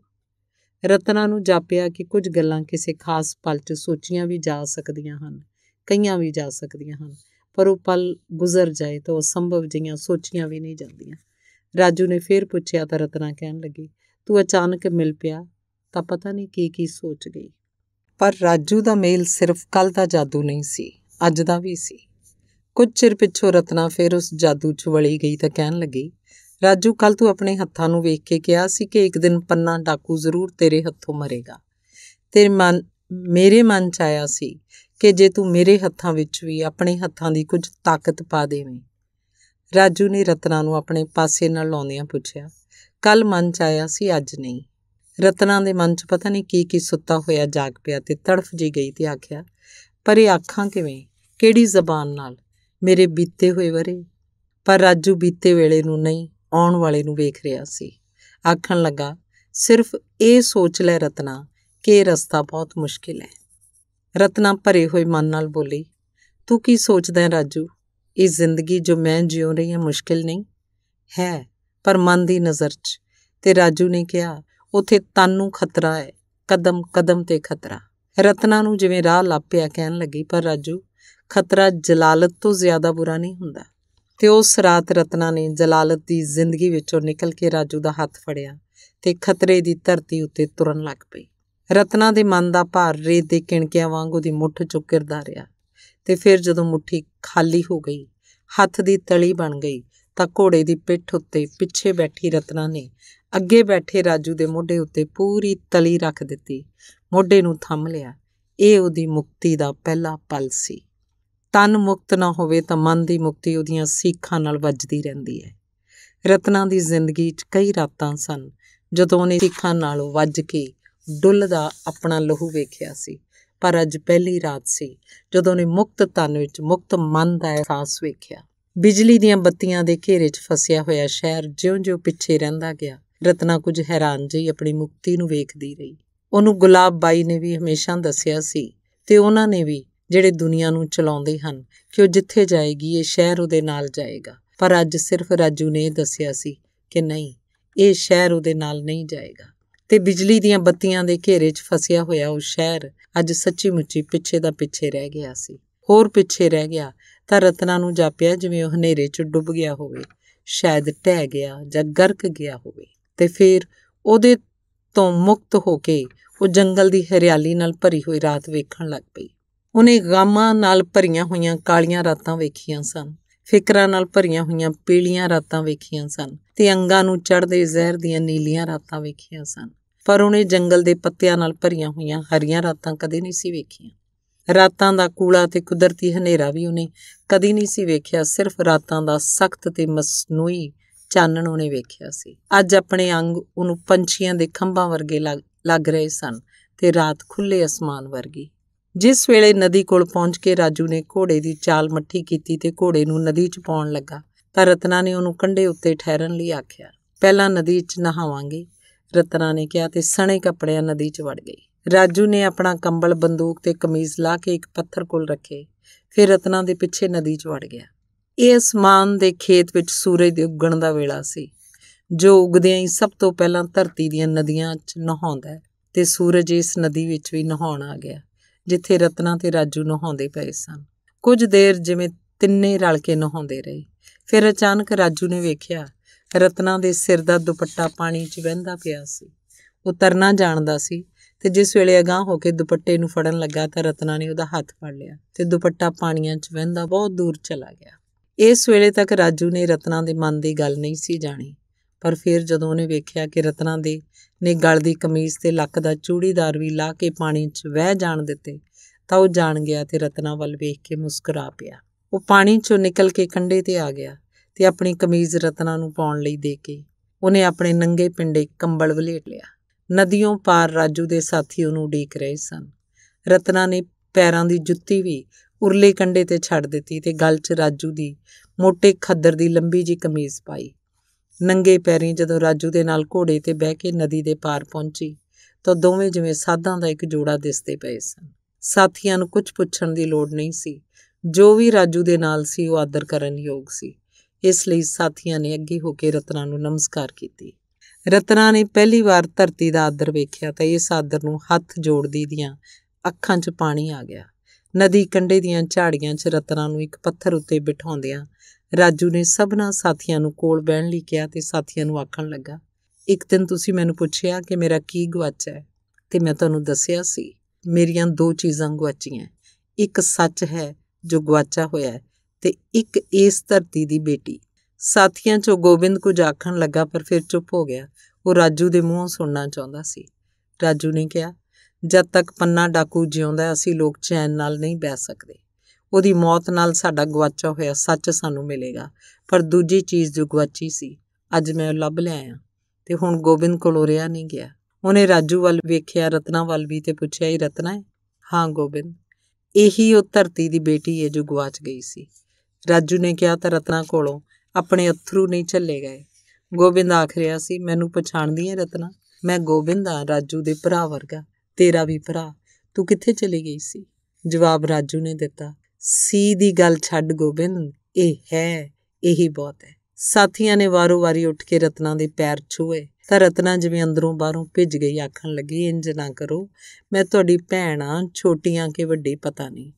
ਰਤਨਾ ਨੂੰ ਜਾਪਿਆ ਕਿ ਕੁਝ ਗੱਲਾਂ ਕਿਸੇ ਖਾਸ ਪਲ 'ਚ ਸੋਚੀਆਂ ਵੀ ਜਾ ਸਕਦੀਆਂ ਹਨ ਕਈਆਂ ਵੀ ਜਾ ਸਕਦੀਆਂ ਹਨ ਪਰ ਉਹ ਪਲ ਗੁਜ਼ਰ ਜਾਏ ਤਾਂ ਉਹ ਸੰਭਵ ਜੀਆਂ ਸੋਚੀਆਂ ਵੀ ਨਹੀਂ ਜਾਂਦੀਆਂ ਰਾਜੂ ਨੇ ਫੇਰ ਪੁੱਛਿਆ ਤਾਂ ਰਤਨਾ ਕਹਿਣ ਲੱਗੀ ਤੂੰ ਅਚਾਨਕ ਮਿਲ ਪਿਆ ਤਾਂ ਪਤਾ ਨਹੀਂ ਕੀ ਕੀ ਸੋਚ ਗਈ ਪਰ ਰਾਜੂ ਦਾ ਮੇਲ ਸਿਰਫ ਕੱਲ ਦਾ ਜਾਦੂ ਨਹੀਂ ਸੀ ਅੱਜ ਦਾ ਵੀ ਸੀ ਕੁਝ ਚਿਰ ਪਿੱਛੋਂ ਰਤਨਾ ਫੇਰ ਉਸ ਜਾਦੂ 'ਚ ਵਲੀ ਗਈ ਤਾਂ ਕਹਿਣ ਲੱਗੀ ਰਾਜੂ ਕੱਲ ਤੂੰ ਆਪਣੇ ਹੱਥਾਂ ਨੂੰ ਵੇਖ ਕੇ ਕਿਹਾ ਸੀ ਕਿ ਇੱਕ ਦਿਨ ਪੰਨਾ ਡਾਕੂ ਜ਼ਰੂਰ ਤੇਰੇ ਹੱਥੋਂ ਮਰੇਗਾ ਤੇਰੇ ਮਨ ਮੇਰੇ ਮਨ ਚ ਆਇਆ ਸੀ ਕਿ ਜੇ ਤੂੰ ਮੇਰੇ ਹੱਥਾਂ ਵਿੱਚ ਵੀ ਆਪਣੇ ਹੱਥਾਂ ਦੀ ਕੁਝ ਤਾਕਤ ਪਾ ਦੇਵੇਂ ਰਾਜੂ ਨੇ ਰਤਨਾ ਨੂੰ ਆਪਣੇ ਪਾਸੇ ਨਾਲ ਲਾਉਂਦਿਆਂ ਪੁੱਛਿਆ ਕੱਲ ਮਨ ਚ ਆਇਆ ਸੀ ਅੱਜ ਨਹੀਂ ਰਤਨਾ ਦੇ ਮਨ ਚ ਪਤਾ ਨਹੀਂ ਕੀ ਕੀ ਸੁੱਤਾ ਹੋਇਆ ਜਾਗ ਪਿਆ ਤੇ ਤੜਫ ਜੀ ਗਈ ਤੇ ਆਖਿਆ ਪਰ ਇਹ ਆਖਾਂ ਕਿਵੇਂ ਕਿਹੜੀ ਜ਼ਬਾਨ ਨਾਲ ਮੇਰੇ ਬੀਤੇ ਹੋਏ ਵਰੇ ਪਰ ਰਾਜੂ ਬੀਤੇ ਵੇਲੇ ਨੂੰ ਨਹੀਂ ਆਉਣ ਵਾਲੇ ਨੂੰ ਵੇਖ ਰਿਹਾ ਸੀ ਆਖਣ ਲੱਗਾ ਸਿਰਫ ਇਹ ਸੋਚ ਲੈ ਰਤਨਾ ਕਿ ਇਹ ਰਸਤਾ ਬਹੁਤ ਮੁਸ਼ਕਿਲ ਹੈ ਰਤਨਾ ਭਰੇ ਹੋਏ ਮਨ ਨਾਲ ਬੋਲੀ ਤੂੰ ਕੀ ਸੋਚਦਾ ਹੈ ਰਾਜੂ ਇਹ ਜ਼ਿੰਦਗੀ ਜੋ ਮੈਂ ਜਿਉ ਰਹੀ ਹਾਂ ਮੁਸ਼ਕਿਲ ਨਹੀਂ ਹੈ ਪਰ ਮਨ ਦੀ ਨਜ਼ਰ 'ਚ ਤੇ ਰਾਜੂ ਨੇ ਕਿਹਾ ਉਥੇ ਤਨ ਨੂੰ ਖਤਰਾ ਹੈ ਕਦਮ ਕਦਮ ਤੇ ਖਤਰਾ ਰਤਨਾ ਨੂੰ ਜਿਵੇਂ ਰਾਹ ਲਾਪਿਆ ਕਹਿਣ ਲੱਗੀ ਪਰ ਰਾਜੂ ਖਤਰਾ ਜਲਾਲਤ ਤੋਂ ਜ਼ਿਆਦਾ ਬੁਰਾ ਨਹੀਂ ਹੁੰਦਾ ਤੇ ਉਸ ਰਾਤ ਰਤਨਾ ਨੇ ਜਲਾਲਤ ਦੀ ਜ਼ਿੰਦਗੀ ਵਿੱਚੋਂ ਨਿਕਲ ਕੇ ਰਾਜੂ ਦਾ ਹੱਥ ਫੜਿਆ ਤੇ ਖਤਰੇ ਦੀ ਧਰਤੀ ਉੱਤੇ ਤੁਰਨ ਲੱਗ ਪਈ ਰਤਨਾ ਦੇ ਮਨ ਦਾ ਭਾਰ ਰੇਤ ਦੇ ਕਿਣਕਿਆਂ ਵਾਂਗ ਉਹਦੀ ਮੁੱਠ ਚੋਂ ਕਿਰਦਾ ਰਿਹਾ ਤੇ ਫਿਰ ਜਦੋਂ ਮੁੱਠੀ ਖਾਲੀ ਹੋ ਗਈ ਹੱਥ ਦੀ ਤਲੀ ਬਣ ਗਈ ਤਾਂ ਘੋੜੇ ਦੀ ਪਿੱਠ ਉੱਤੇ ਪਿੱਛੇ ਬੈਠੀ ਰਤਨਾ ਨੇ ਅੱਗੇ ਬੈਠੇ ਰਾਜੂ ਦੇ ਮੋਢੇ ਉੱਤੇ ਪੂਰੀ ਤਲੀ ਰੱਖ ਦਿੱਤੀ ਮੋਢੇ ਨੂੰ ਥੰਮ ਲਿਆ ਇਹ ਉਹਦੀ ਮੁਕਤੀ ਦਾ ਪਹਿਲਾ ਪਲ ਸੀ ਤਨ ਮੁਕਤ ਨਾ ਹੋਵੇ ਤਾਂ ਮਨ ਦੀ ਮੁਕਤੀ ਉਹਦੀਆਂ ਸਿੱਖਾਂ ਨਾਲ ਵੱਜਦੀ ਰਹਿੰਦੀ ਹੈ ਰਤਨਾ ਦੀ ਜ਼ਿੰਦਗੀ 'ਚ ਕਈ ਰਾਤਾਂ ਸਨ ਜਦੋਂ ਉਹਨੇ ਸਿੱਖਾਂ ਨਾਲ ਵੱਜ ਕੇ ਡੁੱਲਦਾ ਆਪਣਾ ਲਹੂ ਵੇਖਿਆ ਸੀ ਪਰ ਅੱਜ ਪਹਿਲੀ ਰਾਤ ਸੀ ਜਦੋਂ ਉਹਨੇ ਮੁਕਤ ਤਨ ਵਿੱਚ ਮੁਕਤ ਮਨ ਦਾ ਅਹਿਸਾਸ ਵੇਖਿਆ ਬਿਜਲੀ ਦੀਆਂ ਬੱਤੀਆਂ ਦੇ ਘੇਰੇ 'ਚ ਫਸਿਆ ਹੋਇਆ ਸ਼ਹਿਰ ਜਿਉਂ-ਜਿਉਂ ਪਿੱਛੇ ਰਹਿੰਦਾ ਗਿਆ ਰਤਨਾ ਕੁਝ ਹੈਰਾਨ ਜਿਹੀ ਆਪਣੀ ਮੁਕਤੀ ਨੂੰ ਵੇਖਦੀ ਰਹੀ ਉਹਨੂੰ ਗੁਲਾਬ ਬਾਈ ਨੇ ਵੀ ਹਮੇਸ਼ਾ ਦੱਸਿਆ ਸੀ ਤੇ ਉਹਨਾਂ ਨੇ ਵੀ ਜਿਹੜੇ ਦੁਨੀਆ ਨੂੰ ਚਲਾਉਂਦੇ ਹਨ ਕਿ ਉਹ ਜਿੱਥੇ ਜਾਏਗੀ ਇਹ ਸ਼ਹਿਰ ਉਹਦੇ ਨਾਲ ਜਾਏਗਾ ਪਰ ਅੱਜ ਸਿਰਫ ਰਾਜੂ ਨੇ ਦੱਸਿਆ ਸੀ ਕਿ ਨਹੀਂ ਇਹ ਸ਼ਹਿਰ ਉਹਦੇ ਨਾਲ ਨਹੀਂ ਜਾਏਗਾ ਤੇ ਬਿਜਲੀ ਦੀਆਂ ਬੱਤੀਆਂ ਦੇ ਘੇਰੇ 'ਚ ਫਸਿਆ ਹੋਇਆ ਉਹ ਸ਼ਹਿਰ ਅੱਜ ਸੱਚੀ-ਮੁੱਚੀ ਪਿੱਛੇ ਦਾ ਪਿੱਛੇ ਰਹਿ ਗਿਆ ਸੀ ਹੋਰ ਪਿੱਛੇ ਰਹਿ ਗਿਆ ਤਾਂ ਰਤਨਾ ਨੂੰ ਜਾਪਿਆ ਜਿਵੇਂ ਉਹ ਹਨੇਰੇ 'ਚ ਡੁੱਬ ਗਿਆ ਹੋਵੇ ਸ਼ਾਇਦ ਟਹਿ ਗਿਆ ਜਾਂ ਗਰਕ ਗਿਆ ਹੋਵੇ ਤੇ ਫਿਰ ਉਹਦੇ ਤੋਂ ਮੁਕਤ ਹੋ ਕੇ ਉਹ ਜੰਗਲ ਦੀ ਹਰਿਆਲੀ ਨਾਲ ਭਰੀ ਹੋਈ ਰਾਤ ਵੇਖਣ ਲੱਗ ਪਈ ਉਹਨੇ ਗਾਮਾਂ ਨਾਲ ਭਰੀਆਂ ਹੋਈਆਂ ਕਾਲੀਆਂ ਰਾਤਾਂ ਵੇਖੀਆਂ ਸਨ ਫਿਕਰਾਂ ਨਾਲ ਭਰੀਆਂ ਹੋਈਆਂ ਪੀਲੀਆਂ ਰਾਤਾਂ ਵੇਖੀਆਂ ਸਨ ਤੇ ਅੰਗਾਂ ਨੂੰ ਚੜਦੇ ਜ਼ਹਿਰ ਦੀਆਂ ਨੀਲੀਆਂ ਰਾਤਾਂ ਵੇਖੀਆਂ ਸਨ ਪਰ ਉਹਨੇ ਜੰਗਲ ਦੇ ਪੱਤਿਆਂ ਨਾਲ ਭਰੀਆਂ ਹੋਈਆਂ ਹਰੀਆਂ ਰਾਤਾਂ ਕਦੇ ਨਹੀਂ ਸੀ ਵੇਖੀਆਂ ਰਾਤਾਂ ਦਾ ਕੂਲਾ ਤੇ ਕੁਦਰਤੀ ਹਨੇਰਾ ਵੀ ਉਹਨੇ ਕਦੀ ਨਹੀਂ ਸੀ ਵੇਖਿਆ ਸਿਰਫ ਰਾਤਾਂ ਦਾ ਸਖਤ ਤੇ ਮਸਨੂਈ ਚਾਨਣ ਉਹਨੇ ਵੇਖਿਆ ਸੀ ਅੱਜ ਆਪਣੇ ਅੰਗ ਉਹਨੂੰ ਪੰਛੀਆਂ ਦੇ ਖੰਭਾਂ ਵਰਗੇ ਲੱਗ ਰਹੇ ਸਨ ਤੇ ਰਾਤ ਖੁੱਲੇ ਅਸਮਾਨ ਵਰਗੀ ਜਿਸ ਵੇਲੇ ਨਦੀ ਕੋਲ ਪਹੁੰਚ ਕੇ ਰਾਜੂ ਨੇ ਘੋੜੇ ਦੀ ਚਾਲ ਮੱਠੀ ਕੀਤੀ ਤੇ ਘੋੜੇ ਨੂੰ ਨਦੀ 'ਚ ਪਾਉਣ ਲੱਗਾ ਤਾਂ ਰਤਨਾ ਨੇ ਉਹਨੂੰ ਕੰਢੇ ਉੱਤੇ ਠਹਿਰਨ ਲਈ ਆਖਿਆ ਪਹਿਲਾਂ ਨਦੀ 'ਚ ਨਹਾਵਾਂਗੇ ਰਤਨਾ ਨੇ ਕਿਹਾ ਤੇ ਸਣੇ ਕੱਪੜਿਆਂ ਨਦੀ 'ਚ ਵੜ ਗਈ ਰਾਜੂ ਨੇ ਆਪਣਾ ਕੰਬਲ ਬੰਦੂਕ ਤੇ ਕਮੀਜ਼ ਲਾ ਕੇ ਇੱਕ ਪੱਥਰ ਕੋਲ ਰੱਖੇ ਫਿਰ ਰਤਨਾ ਦੇ ਪਿੱਛੇ ਨਦੀ 'ਚ ਵੜ ਗਿਆ ਇਹ ਅਸਮਾਨ ਦੇ ਖੇਤ ਵਿੱਚ ਸੂਰਜ ਦੇ ਉੱਗਣ ਦਾ ਵੇਲਾ ਸੀ ਜੋ ਉਗਦਿਆਂ ਹੀ ਸਭ ਤੋਂ ਪਹਿਲਾਂ ਧਰਤੀ ਦੀਆਂ ਨਦੀਆਂ 'ਚ ਨਹਾਉਂਦਾ ਤੇ ਸੂਰਜ ਇਸ ਨਦੀ ਵਿੱਚ ਵੀ ਨਹਾਉਣ ਆ ਗਿਆ ਜਿੱਥੇ ਰਤਨਾ ਤੇ ਰਾਜੂ ਨਹਾਉਂਦੇ ਪਏ ਸਨ ਕੁਝ ਦੇਰ ਜਿਵੇਂ ਤਿੰਨੇ ਰਲ ਕੇ ਨਹਾਉਂਦੇ ਰਹੇ ਫਿਰ ਅਚਾਨਕ ਰਾਜੂ ਨੇ ਵੇਖਿਆ ਰਤਨਾ ਦੇ ਸਿਰ ਦਾ ਦੁਪੱਟਾ ਪਾਣੀ 'ਚ ਵਹਿੰਦਾ ਪਿਆ ਸੀ ਉਹ ਤਰਨਾ ਜਾਣਦਾ ਸੀ ਤੇ ਜਿਸ ਵੇਲੇ ਅਗਾਹ ਹੋ ਕੇ ਦੁਪੱਟੇ ਨੂੰ ਫੜਨ ਲੱਗਾ ਤਾਂ ਰਤਨਾ ਨੇ ਉਹਦਾ ਹੱਥ ਫੜ ਲਿਆ ਤੇ ਦੁਪੱਟਾ ਪਾਣੀਆਂ 'ਚ ਵਹਿੰਦਾ ਬਹੁਤ ਦੂਰ ਚਲਾ ਗਿਆ ਇਸ ਵੇਲੇ ਤੱਕ ਰਾਜੂ ਨੇ ਰਤਨਾ ਦੇ ਮਨ ਦੀ ਗੱਲ ਨਹੀਂ ਸੀ ਜਾਣੀ ਪਰ ਫਿਰ ਜਦੋਂ ਉਹਨੇ ਵੇਖਿਆ ਕਿ ਰਤਨਾ ਦੇ ਨੇ ਗਲ ਦੀ ਕਮੀਜ਼ ਤੇ ਲੱਕ ਦਾ ਚੂੜੀਦਾਰ ਵੀ ਲਾ ਕੇ ਪਾਣੀ 'ਚ ਵਹਿ ਜਾਣ ਦਿੱਤੇ ਤਾਂ ਉਹ ਜਾਣ ਗਿਆ ਤੇ ਰਤਨਾ ਵੱਲ ਵੇਖ ਕੇ ਮੁਸਕਰਾ ਪਿਆ ਉਹ ਪਾਣੀ 'ਚੋਂ ਨਿਕਲ ਕੇ ਕੰਢੇ ਤੇ ਆ ਗਿਆ ਤੇ ਆਪਣੀ ਕਮੀਜ਼ ਰਤਨਾ ਨੂੰ ਪਾਉਣ ਲਈ ਦੇ ਕੇ ਉਹਨੇ ਆਪਣੇ ਨੰਗੇ ਪਿੰਡੇ ਕੰਬਲ ਵਲੇਟ ਲਿਆ ਨਦੀਆਂ ਪਾਰ ਰਾਜੂ ਦੇ ਸਾਥੀ ਉਹਨੂੰ ਡੀਕ ਰਹੇ ਸਨ ਰਤਨਾ ਨੇ ਪੈਰਾਂ ਦੀ ਜੁੱਤੀ ਵੀ ਉਰਲੇ ਕੰਢੇ ਤੇ ਛੱਡ ਦਿੱਤੀ ਤੇ ਗਲ 'ਚ ਰਾਜੂ ਦੀ ਮੋٹے ਖੱਦਰ ਦੀ ਲੰਬੀ ਜੀ ਕਮੀਜ਼ ਪਾਈ ਨੰਗੇ ਪੈਰੀਂ ਜਦੋਂ ਰਾਜੂ ਦੇ ਨਾਲ ਘੋੜੇ ਤੇ ਬਹਿ ਕੇ ਨਦੀ ਦੇ ਪਾਰ ਪਹੁੰਚੀ ਤਾਂ ਦੋਵੇਂ ਜਿਵੇਂ ਸਾਧਾਂ ਦਾ ਇੱਕ ਜੋੜਾ ਦਿਸਦੇ ਪਏ ਸਨ ਸਾਥੀਆਂ ਨੂੰ ਕੁਝ ਪੁੱਛਣ ਦੀ ਲੋੜ ਨਹੀਂ ਸੀ ਜੋ ਵੀ ਰਾਜੂ ਦੇ ਨਾਲ ਸੀ ਉਹ ਆਦਰ ਕਰਨ ਯੋਗ ਸੀ ਇਸ ਲਈ ਸਾਥੀਆਂ ਨੇ ਅੱਗੇ ਹੋ ਕੇ ਰਤਨਾ ਨੂੰ ਨਮਸਕਾਰ ਕੀਤੀ ਰਤਨਾ ਨੇ ਪਹਿਲੀ ਵਾਰ ਧਰਤੀ ਦਾ ਆਦਰ ਵੇਖਿਆ ਤਾਂ ਇਹ ਸਾਦਰ ਨੂੰ ਹੱਥ ਜੋੜਦੀ ਦੀਆਂ ਅੱਖਾਂ 'ਚ ਪਾਣੀ ਆ ਗਿਆ ਨਦੀ ਕੰਢੇ ਦੀਆਂ ਝਾੜੀਆਂ 'ਚ ਰਤਨਾ ਨੂੰ ਇੱਕ ਪੱਥਰ ਉੱਤੇ ਬਿਠਾਉਂਦਿਆਂ ਰਾਜੂ ਨੇ ਸਭਨਾ ਸਾਥੀਆਂ ਨੂੰ ਕੋਲ ਬਹਿਣ ਲਈ ਕਿਹਾ ਤੇ ਸਾਥੀਆਂ ਨੂੰ ਆਖਣ ਲੱਗਾ ਇੱਕ ਦਿਨ ਤੁਸੀਂ ਮੈਨੂੰ ਪੁੱਛਿਆ ਕਿ ਮੇਰਾ ਕੀ ਗਵਾਚਾ ਹੈ ਤੇ ਮੈਂ ਤੁਹਾਨੂੰ ਦੱਸਿਆ ਸੀ ਮੇਰੀਆਂ ਦੋ ਚੀਜ਼ਾਂ ਗਵਾਚੀਆਂ ਇੱਕ ਸੱਚ ਹੈ ਜੋ ਗਵਾਚਾ ਹੋਇਆ ਤੇ ਇੱਕ ਇਸ ਧਰਤੀ ਦੀ ਬੇਟੀ ਸਾਥੀਆਂ ਚੋਂ ਗੋਬਿੰਦ ਕੁਝ ਆਖਣ ਲੱਗਾ ਪਰ ਫਿਰ ਚੁੱਪ ਹੋ ਗਿਆ ਉਹ ਰਾਜੂ ਦੇ ਮੂੰਹੋਂ ਸੁਣਨਾ ਚਾਹੁੰਦਾ ਸੀ ਰਾਜੂ ਨੇ ਕਿਹਾ ਜਦ ਤੱਕ ਪੰਨਾ ਡਾਕੂ ਜਿਉਂਦਾ ਅਸੀਂ ਲੋਕ ਚੈਨ ਨਾਲ ਨਹੀਂ ਬੈ ਸਕਦੇ ਉਹਦੀ ਮੌਤ ਨਾਲ ਸਾਡਾ ਗਵਾਚਾ ਹੋਇਆ ਸੱਚ ਸਾਨੂੰ ਮਿਲੇਗਾ ਪਰ ਦੂਜੀ ਚੀਜ਼ ਜੋ ਗਵਾਚੀ ਸੀ ਅੱਜ ਮੈਂ ਲੱਭ ਲਿਆ ਤੇ ਹੁਣ ਗੋਬਿੰਦ ਕੋਲੋਂ ਰਿਆ ਨਹੀਂ ਗਿਆ ਉਹਨੇ ਰਾਜੂ ਵੱਲ ਵੇਖਿਆ ਰਤਨਾ ਵੱਲ ਵੀ ਤੇ ਪੁੱਛਿਆ ਇਹ ਰਤਨਾ ਹੈ ਹਾਂ ਗੋਬਿੰਦ ਇਹੀ ਉਹ ਧਰਤੀ ਦੀ ਬੇਟੀ ਹੈ ਜੋ ਗਵਾਚ ਗਈ ਸੀ ਰਾਜੂ ਨੇ ਕਿਹਾ ਤਾਂ ਰਤਨਾ ਕੋਲੋਂ ਆਪਣੇ ਅਥਰੂ ਨਹੀਂ ਚੱਲੇ ਗਏ ਗੋਬਿੰਦ ਆਖ ਰਿਹਾ ਸੀ ਮੈਨੂੰ ਪਛਾਣਦੀ ਹੈ ਰਤਨਾ ਮੈਂ ਗੋਬਿੰਦ ਆ ਰਾਜੂ ਦੇ ਭਰਾ ਵਰਗਾ ਤੇਰਾ ਵੀ ਭਰਾ ਤੂੰ ਕਿੱਥੇ ਚਲੀ ਗਈ ਸੀ ਜਵਾਬ ਰਾਜੂ ਨੇ ਦਿੱਤਾ ਸੀ ਦੀ ਗੱਲ ਛੱਡ ਗੋਬਿੰਦ ਇਹ ਹੈ ਇਹੀ ਬਹੁਤ ਹੈ ਸਾਥੀਆਂ ਨੇ ਵਾਰੋ-ਵਾਰੀ ਉੱਠ ਕੇ ਰਤਨਾ ਦੇ ਪੈਰ ਛੂਏ ਤਾਂ ਰਤਨਾ ਜਿਵੇਂ ਅੰਦਰੋਂ ਬਾਹਰੋਂ ਭਿੱਜ ਗਈ ਆਖਣ ਲੱਗੀ ਇੰਜ ਨਾ ਕਰੋ ਮੈਂ ਤੁਹਾਡੀ ਭੈਣ ਆ ਛੋਟੀਆਂ ਕਿ ਵੱਡੀ ਪਤਾ ਨਹੀਂ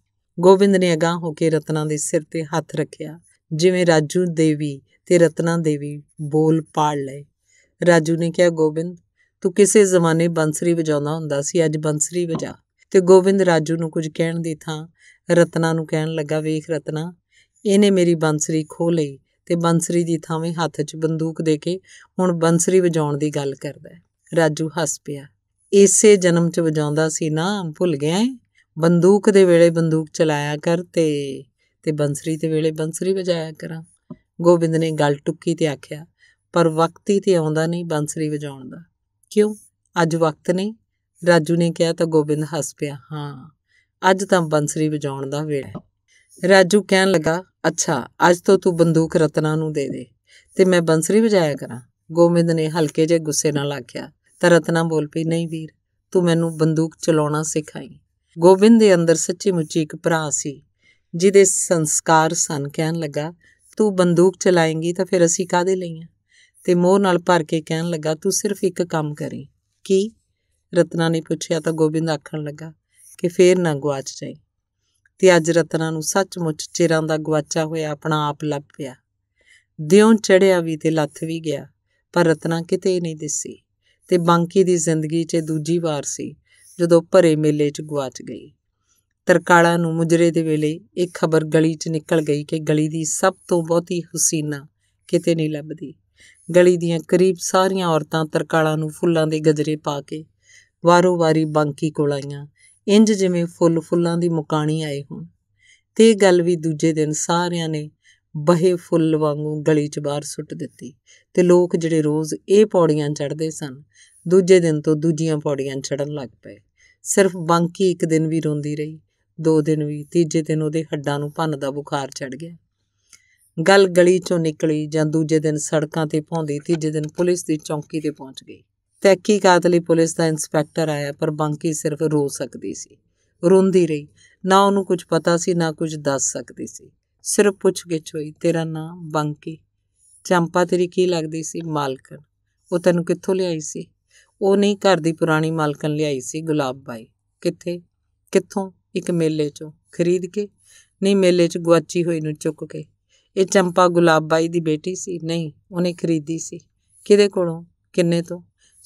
ਗੋਬਿੰਦ ਨੇ ਅਗਾਹ ਹੋ ਕੇ ਰਤਨਾ ਦੇ ਸਿਰ ਤੇ ਹੱਥ ਰੱਖਿਆ ਜਿਵੇਂ ਰਾਜੂ ਦੇਵੀ ਤੇ ਰਤਨਾ ਦੇਵੀ ਬੋਲ ਪਾੜ ਲਏ ਰਾਜੂ ਨੇ ਕਿਹਾ ਗੋਬਿੰਦ ਤੂੰ ਕਿਸੇ ਜ਼ਮਾਨੇ ਬੰਸਰੀ ਵਜਾਉਂਦਾ ਹੁੰਦਾ ਸੀ ਅੱਜ ਬੰਸਰੀ ਵਜਾ ਤੇ ਗੋਬਿੰਦ ਰਾਜੂ ਨੂੰ ਕੁਝ ਕਹਿਣ ਦੀ ਥਾਂ ਰਤਨਾ ਨੂੰ ਕਹਿਣ ਲੱਗਾ ਵੇਖ ਰਤਨਾ ਇਹਨੇ ਮੇਰੀ ਬੰਸਰੀ ਖੋ ਲਈ ਤੇ ਬੰਸਰੀ ਦੀ ਥਾਵੇਂ ਹੱਥ 'ਚ ਬੰਦੂਕ ਦੇ ਕੇ ਹੁਣ ਬੰਸਰੀ ਵਜਾਉਣ ਦੀ ਗੱਲ ਕਰਦਾ ਹੈ ਰਾਜੂ ਹੱਸ ਪਿਆ ਇਸੇ ਜਨਮ 'ਚ ਵਜਾਉਂਦਾ ਸੀ ਨਾ ਭੁੱਲ ਗਿਆ ਬੰਦੂਕ ਦੇ ਵੇਲੇ ਬੰਦੂਕ ਚਲਾਇਆ ਕਰ ਤੇ ਤੇ ਬੰਸਰੀ ਦੇ ਵੇਲੇ ਬੰਸਰੀ ਵਜਾਇਆ ਕਰਾਂ ਗੋਬਿੰਦ ਨੇ ਗੱਲ ਟੁੱਕੀ ਤੇ ਆਖਿਆ ਪਰ ਵਕਤ ਹੀ ਤੇ ਆਉਂਦਾ ਨਹੀਂ ਬੰਸਰੀ ਵਜਾਉਣ ਦਾ ਕਿਉਂ ਅੱਜ ਵਕਤ ਨਹੀਂ ਰਾਜੂ ਨੇ ਕਿਹਾ ਤਾਂ ਗੋਬਿੰਦ ਹੱਸ ਪਿਆ ਹਾਂ ਅੱਜ ਤਾਂ ਬੰਸਰੀ ਵਜਾਉਣ ਦਾ ਵੇਲਾ ਰਾਜੂ ਕਹਿਣ ਲੱਗਾ ਅੱਛਾ ਅੱਜ ਤੋਂ ਤੂੰ ਬੰਦੂਕ ਰਤਨਾ ਨੂੰ ਦੇ ਦੇ ਤੇ ਮੈਂ ਬੰਸਰੀ ਵਜਾਇਆ ਕਰਾਂ ਗੋਬਿੰਦ ਨੇ ਹਲਕੇ ਜਿਹੇ ਗੁੱਸੇ ਨਾਲ ਆਖਿਆ ਤਾਂ ਰਤਨਾ ਬੋਲ ਪਈ ਨਹੀਂ ਵੀਰ ਤੂੰ ਮੈਨੂੰ ਬੰਦੂਕ ਚਲਾਉਣਾ ਸਿਖਾਈ ਗੋਬਿੰਦ ਦੇ ਅੰਦਰ ਸੱਚੀ ਮੁੱਚੀ ਇੱਕ ਭਰਾ ਸੀ ਜਿਹਦੇ ਸੰਸਕਾਰ ਸਨ ਕਹਿਣ ਲੱਗਾ ਤੂੰ ਬੰਦੂਕ ਚਲਾਏਂਗੀ ਤਾਂ ਫਿਰ ਅਸੀਂ ਕਾਦੇ ਲਈਆਂ ਤੇ ਮੋਹ ਨਾਲ ਭਰ ਕੇ ਕਹਿਣ ਲੱਗਾ ਤੂੰ ਸਿਰਫ ਇੱਕ ਕੰਮ ਕਰੀ ਕੀ ਰਤਨਾ ਨੇ ਪੁੱਛਿਆ ਤਾਂ ਗੋਬਿੰਦ ਆਖਣ ਲੱਗਾ ਕਿ ਫੇਰ ਨਾ ਗਵਾਚ ਜਾਈ ਤੇ ਅੱਜ ਰਤਨਾ ਨੂੰ ਸੱਚਮੁੱਚ ਚਿਰਾਂ ਦਾ ਗਵਾਚਾ ਹੋਇਆ ਆਪਣਾ ਆਪ ਲੱਭ ਪਿਆ ਦਿਉ ਚੜਿਆ ਵੀ ਤੇ ਲੱਥ ਵੀ ਗਿਆ ਪਰ ਰਤਨਾ ਕਿਤੇ ਨਹੀਂ ਦਿਸੀ ਤੇ ਬਾਂਕੀ ਦੀ ਜ਼ਿੰਦਗੀ 'ਚ ਦੂਜੀ ਵਾਰ ਸੀ ਜਦੋਂ ਭਰੇ ਮੇਲੇ 'ਚ ਗਵਾਚ ਗਈ ਤਰਕਾਲਾ ਨੂੰ ਮੁਜਰੇ ਦੇ ਵੇਲੇ ਇੱਕ ਖਬਰ ਗਲੀ 'ਚ ਨਿਕਲ ਗਈ ਕਿ ਗਲੀ ਦੀ ਸਭ ਤੋਂ ਬਹੁਤੀ ਹਸੀਨਾ ਕਿਤੇ ਨਹੀਂ ਲੱਭਦੀ ਗਲੀ ਦੀਆਂ ਕਰੀਬ ਸਾਰੀਆਂ ਔਰਤਾਂ ਤਰਕਾਲਾਂ ਨੂੰ ਫੁੱਲਾਂ ਦੇ ਗਜਰੇ ਪਾ ਕੇ ਵਾਰੋ-ਵਾਰੀ ਬਾਂਕੀ ਕੋਲ ਆਈਆਂ ਇੰਜ ਜਿਵੇਂ ਫੁੱਲ ਫੁੱਲਾਂ ਦੀ ਮੁਕਾਣੀ ਆਏ ਹੋਣ ਤੇ ਇਹ ਗੱਲ ਵੀ ਦੂਜੇ ਦਿਨ ਸਾਰਿਆਂ ਨੇ ਬਹੇ ਫੁੱਲ ਵਾਂਗੂ ਗਲੀ 'ਚ ਬਾਹਰ ਸੁੱਟ ਦਿੱਤੀ ਤੇ ਲੋਕ ਜਿਹੜੇ ਰੋਜ਼ ਇਹ ਪੌੜੀਆਂ ਚੜ੍ਹਦੇ ਸਨ ਦੂਜੇ ਦਿਨ ਤੋਂ ਦੂਜੀਆਂ ਪੌੜੀਆਂ ਚੜ੍ਹਨ ਲੱਗ ਪਏ ਸਿਰਫ ਬਾਂਕੀ ਇੱਕ ਦਿਨ ਵੀ ਰੋਂਦੀ ਰਹੀ ਦੋ ਦਿਨ ਵੀ ਤੀਜੇ ਦਿਨ ਉਹਦੇ ਹੱਡਾਂ ਨੂੰ ਭੰਨ ਦਾ ਬੁਖਾਰ ਚੜ ਗਿਆ ਗੱਲ ਗਲੀ ਚੋਂ ਨਿਕਲੀ ਜਾਂ ਦੂਜੇ ਦਿਨ ਸੜਕਾਂ ਤੇ ਭੌਂਦੀ ਤੀਜੇ ਦਿਨ ਪੁਲਿਸ ਦੀ ਚੌਂਕੀ ਤੇ ਪਹੁੰਚ ਗਈ ਤਹਿਕੀਕਾਤ ਲਈ ਪੁਲਿਸ ਦਾ ਇੰਸਪੈਕਟਰ ਆਇਆ ਪਰ ਬੰਕੀ ਸਿਰਫ ਰੋ ਸਕਦੀ ਸੀ ਰੋਂਦੀ ਰਹੀ ਨਾ ਉਹਨੂੰ ਕੁਝ ਪਤਾ ਸੀ ਨਾ ਕੁਝ ਦੱਸ ਸਕਦੀ ਸੀ ਸਿਰਫ ਪੁੱਛ ਗਿੱਛ ਹੋਈ ਤੇਰਾ ਨਾਮ ਬੰਕੀ ਚੰਪਾ ਤੇਰੀ ਕੀ ਲੱਗਦੀ ਸੀ ਮਾਲਕਨ ਉਹ ਤੈਨੂੰ ਕਿੱਥੋਂ ਲਿਆਈ ਸੀ ਉਹ ਨਹੀਂ ਘਰ ਦੀ ਪੁਰਾਣੀ ਮਾਲਕਨ ਲਿਆਈ ਸੀ ਗੁਲਾਬ ਬਾਈ ਕਿੱਥੇ ਕਿੱਥੋਂ ਇੱਕ ਮੇਲੇ ਚੋਂ ਖਰੀਦ ਕੇ ਨਹੀਂ ਮੇਲੇ 'ਚ ਗੁਆਚੀ ਹੋਈ ਨੂੰ ਚੁੱਕ ਕੇ ਇਹ ਚੰਪਾ ਗੁਲਾਬ ਬਾਈ ਦੀ ਬੇਟੀ ਸੀ ਨਹੀਂ ਉਹਨੇ ਖਰੀਦੀ ਸੀ ਕਿਹਦੇ ਕੋਲੋਂ ਕਿੰਨੇ ਤੋਂ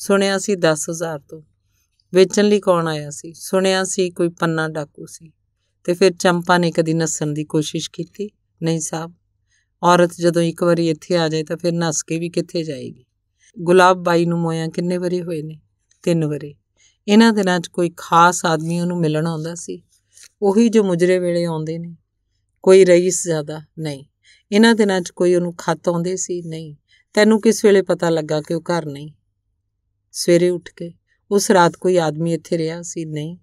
ਸੁਣਿਆ ਸੀ 10000 ਤੋਂ ਵੇਚਣ ਲਈ ਕੌਣ ਆਇਆ ਸੀ ਸੁਣਿਆ ਸੀ ਕੋਈ ਪੰਨਾ ਡਾਕੂ ਸੀ ਤੇ ਫਿਰ ਚੰਪਾ ਨੇ ਕਦੀ ਨਸਣ ਦੀ ਕੋਸ਼ਿਸ਼ ਕੀਤੀ ਨਹੀਂ ਸਾਹਿਬ ਔਰਤ ਜਦੋਂ ਇੱਕ ਵਾਰੀ ਇੱਥੇ ਆ ਜਾਏ ਤਾਂ ਫਿਰ ਨਸ ਕੇ ਵੀ ਕਿੱਥੇ ਜਾਏਗੀ ਗੁਲਾਬ ਬਾਈ ਨੂੰ ਮੋਇਆ ਕਿੰਨੇ ਵਾਰੀ ਹੋਏ ਨੇ ਤਿੰਨ ਵਾਰੀ ਇਹਨਾਂ ਦਿਨਾਂ 'ਚ ਕੋਈ ਖਾਸ ਆਦਮੀ ਉਹਨੂੰ ਮਿਲਣ ਆਉਂਦਾ ਸੀ ਉਹੀ ਜੋ ਮੁਜਰੇ ਵੇਲੇ ਆਉਂਦੇ ਨੇ ਕੋਈ ਰਈਸ ਜ਼ਿਆਦਾ ਨਹੀਂ ਇਹਨਾਂ ਦਿਨਾਂ 'ਚ ਕੋਈ ਉਹਨੂੰ ਖੱਤ ਆਉਂਦੇ ਸੀ ਨਹੀਂ ਤੈਨੂੰ ਕਿਸ ਵੇਲੇ ਪਤਾ ਲੱਗਾ ਕਿ ਉਹ ਘਰ ਨਹੀਂ ਸਵੇਰੇ ਉੱਠ ਕੇ ਉਸ ਰਾਤ ਕੋਈ ਆਦਮੀ ਇੱਥੇ ਰਿਹਾ ਸੀ ਨਹੀਂ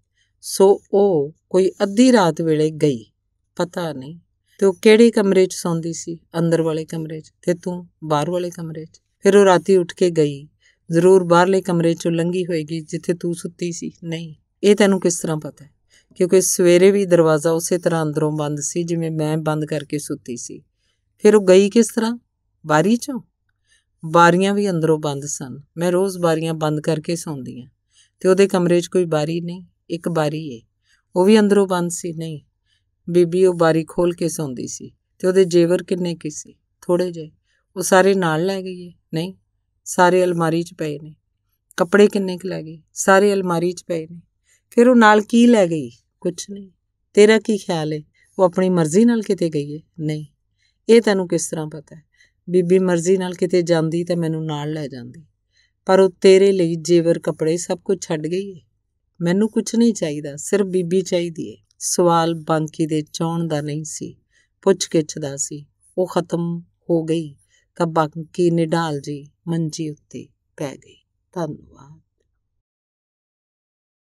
ਸੋ ਉਹ ਕੋਈ ਅੱਧੀ ਰਾਤ ਵੇਲੇ ਗਈ ਪਤਾ ਨਹੀਂ ਤੇ ਉਹ ਕਿਹੜੇ ਕਮਰੇ 'ਚ ਸੌਂਦੀ ਸੀ ਅੰਦਰ ਵਾਲੇ ਕਮਰੇ 'ਚ ਤੇ ਤੂੰ ਬਾਹਰ ਵਾਲੇ ਕਮਰੇ 'ਚ ਫਿਰ ਉਹ ਰਾਤੀ ਉੱਠ ਕੇ ਗਈ ਜ਼ਰੂਰ ਬਾਹਰਲੇ ਕਮਰੇ 'ਚੋਂ ਲੰਗੀ ਹੋਏਗੀ ਜਿੱਥੇ ਤੂੰ ਸੁੱਤੀ ਸੀ ਨਹੀਂ ਇਹ ਤੈਨੂੰ ਕਿਸ ਤਰ੍ਹਾਂ ਪਤਾ ਹੈ ਕਿਉਂਕਿ ਸਵੇਰੇ ਵੀ ਦਰਵਾਜ਼ਾ ਉਸੇ ਤਰ੍ਹਾਂ ਅੰਦਰੋਂ ਬੰਦ ਸੀ ਜਿਵੇਂ ਮੈਂ ਬੰਦ ਕਰਕੇ ਸੁੱਤੀ ਸੀ ਫਿਰ ਉਹ ਗਈ ਕਿਸ ਤਰ੍ਹਾਂ ਬਾਰੀ ਚੋਂ ਬਾਰੀਆਂ ਵੀ ਅੰਦਰੋਂ ਬੰਦ ਸਨ ਮੈਂ ਰੋਜ਼ ਬਾਰੀਆਂ ਬੰਦ ਕਰਕੇ ਸੌਂਦੀ ਆ ਤੇ ਉਹਦੇ ਕਮਰੇ 'ਚ ਕੋਈ ਬਾਰੀ ਨਹੀਂ ਇੱਕ ਬਾਰੀ ਏ ਉਹ ਵੀ ਅੰਦਰੋਂ ਬੰਦ ਸੀ ਨਹੀਂ ਬੀਬੀ ਉਹ ਬਾਰੀ ਖੋਲ ਕੇ ਸੌਂਦੀ ਸੀ ਤੇ ਉਹਦੇ ਜੇਵਰ ਕਿੰਨੇ ਕਿ ਸੀ ਥੋੜੇ ਜੇ ਉਹ ਸਾਰੇ ਨਾਲ ਲੈ ਗਈ ਏ ਨਹੀਂ ਸਾਰੇ ਅਲਮਾਰੀ 'ਚ ਪਏ ਨੇ ਕੱਪੜੇ ਕਿੰਨੇ ਕਿ ਲੈ ਗਈ ਸਾਰੇ ਅਲਮਾਰੀ 'ਚ ਪਏ ਨੇ ਫਿਰ ਉਹ ਨਾਲ ਕੀ ਲੈ ਗਈ ਕੁਝ ਨਹੀਂ ਤੇਰਾ ਕੀ ਖਿਆਲ ਏ ਉਹ ਆਪਣੀ ਮਰਜ਼ੀ ਨਾਲ ਕਿਤੇ ਗਈ ਏ ਨਹੀਂ ਇਹ ਤੈਨੂੰ ਕਿਸ ਤਰ੍ਹਾਂ ਪਤਾ ਹੈ ਬੀਬੀ ਮਰਜ਼ੀ ਨਾਲ ਕਿਤੇ ਜਾਂਦੀ ਤਾਂ ਮੈਨੂੰ ਨਾਲ ਲੈ ਜਾਂਦੀ ਪਰ ਉਹ ਤੇਰੇ ਲਈ ਜੇਵਰ ਕੱਪੜੇ ਸਭ ਕੁਝ ਛੱਡ ਗਈ ਹੈ ਮੈਨੂੰ ਕੁਝ ਨਹੀਂ ਚਾਹੀਦਾ ਸਿਰਫ ਬੀਬੀ ਚਾਹੀਦੀ ਹੈ ਸਵਾਲ ਬਾਂਕੀ ਦੇ ਚੌਣ ਦਾ ਨਹੀਂ ਸੀ ਪੁੱਛ ਗਿੱਛ ਦਾ ਸੀ ਉਹ ਖਤਮ ਹੋ ਗਈ ਤਾਂ ਬਾਂਕੀ ਨਿਢਾਲ ਜੀ ਮੰਜੀ ਉੱਤੇ ਪੈ ਗਈ ਧੰਨਵਾਦ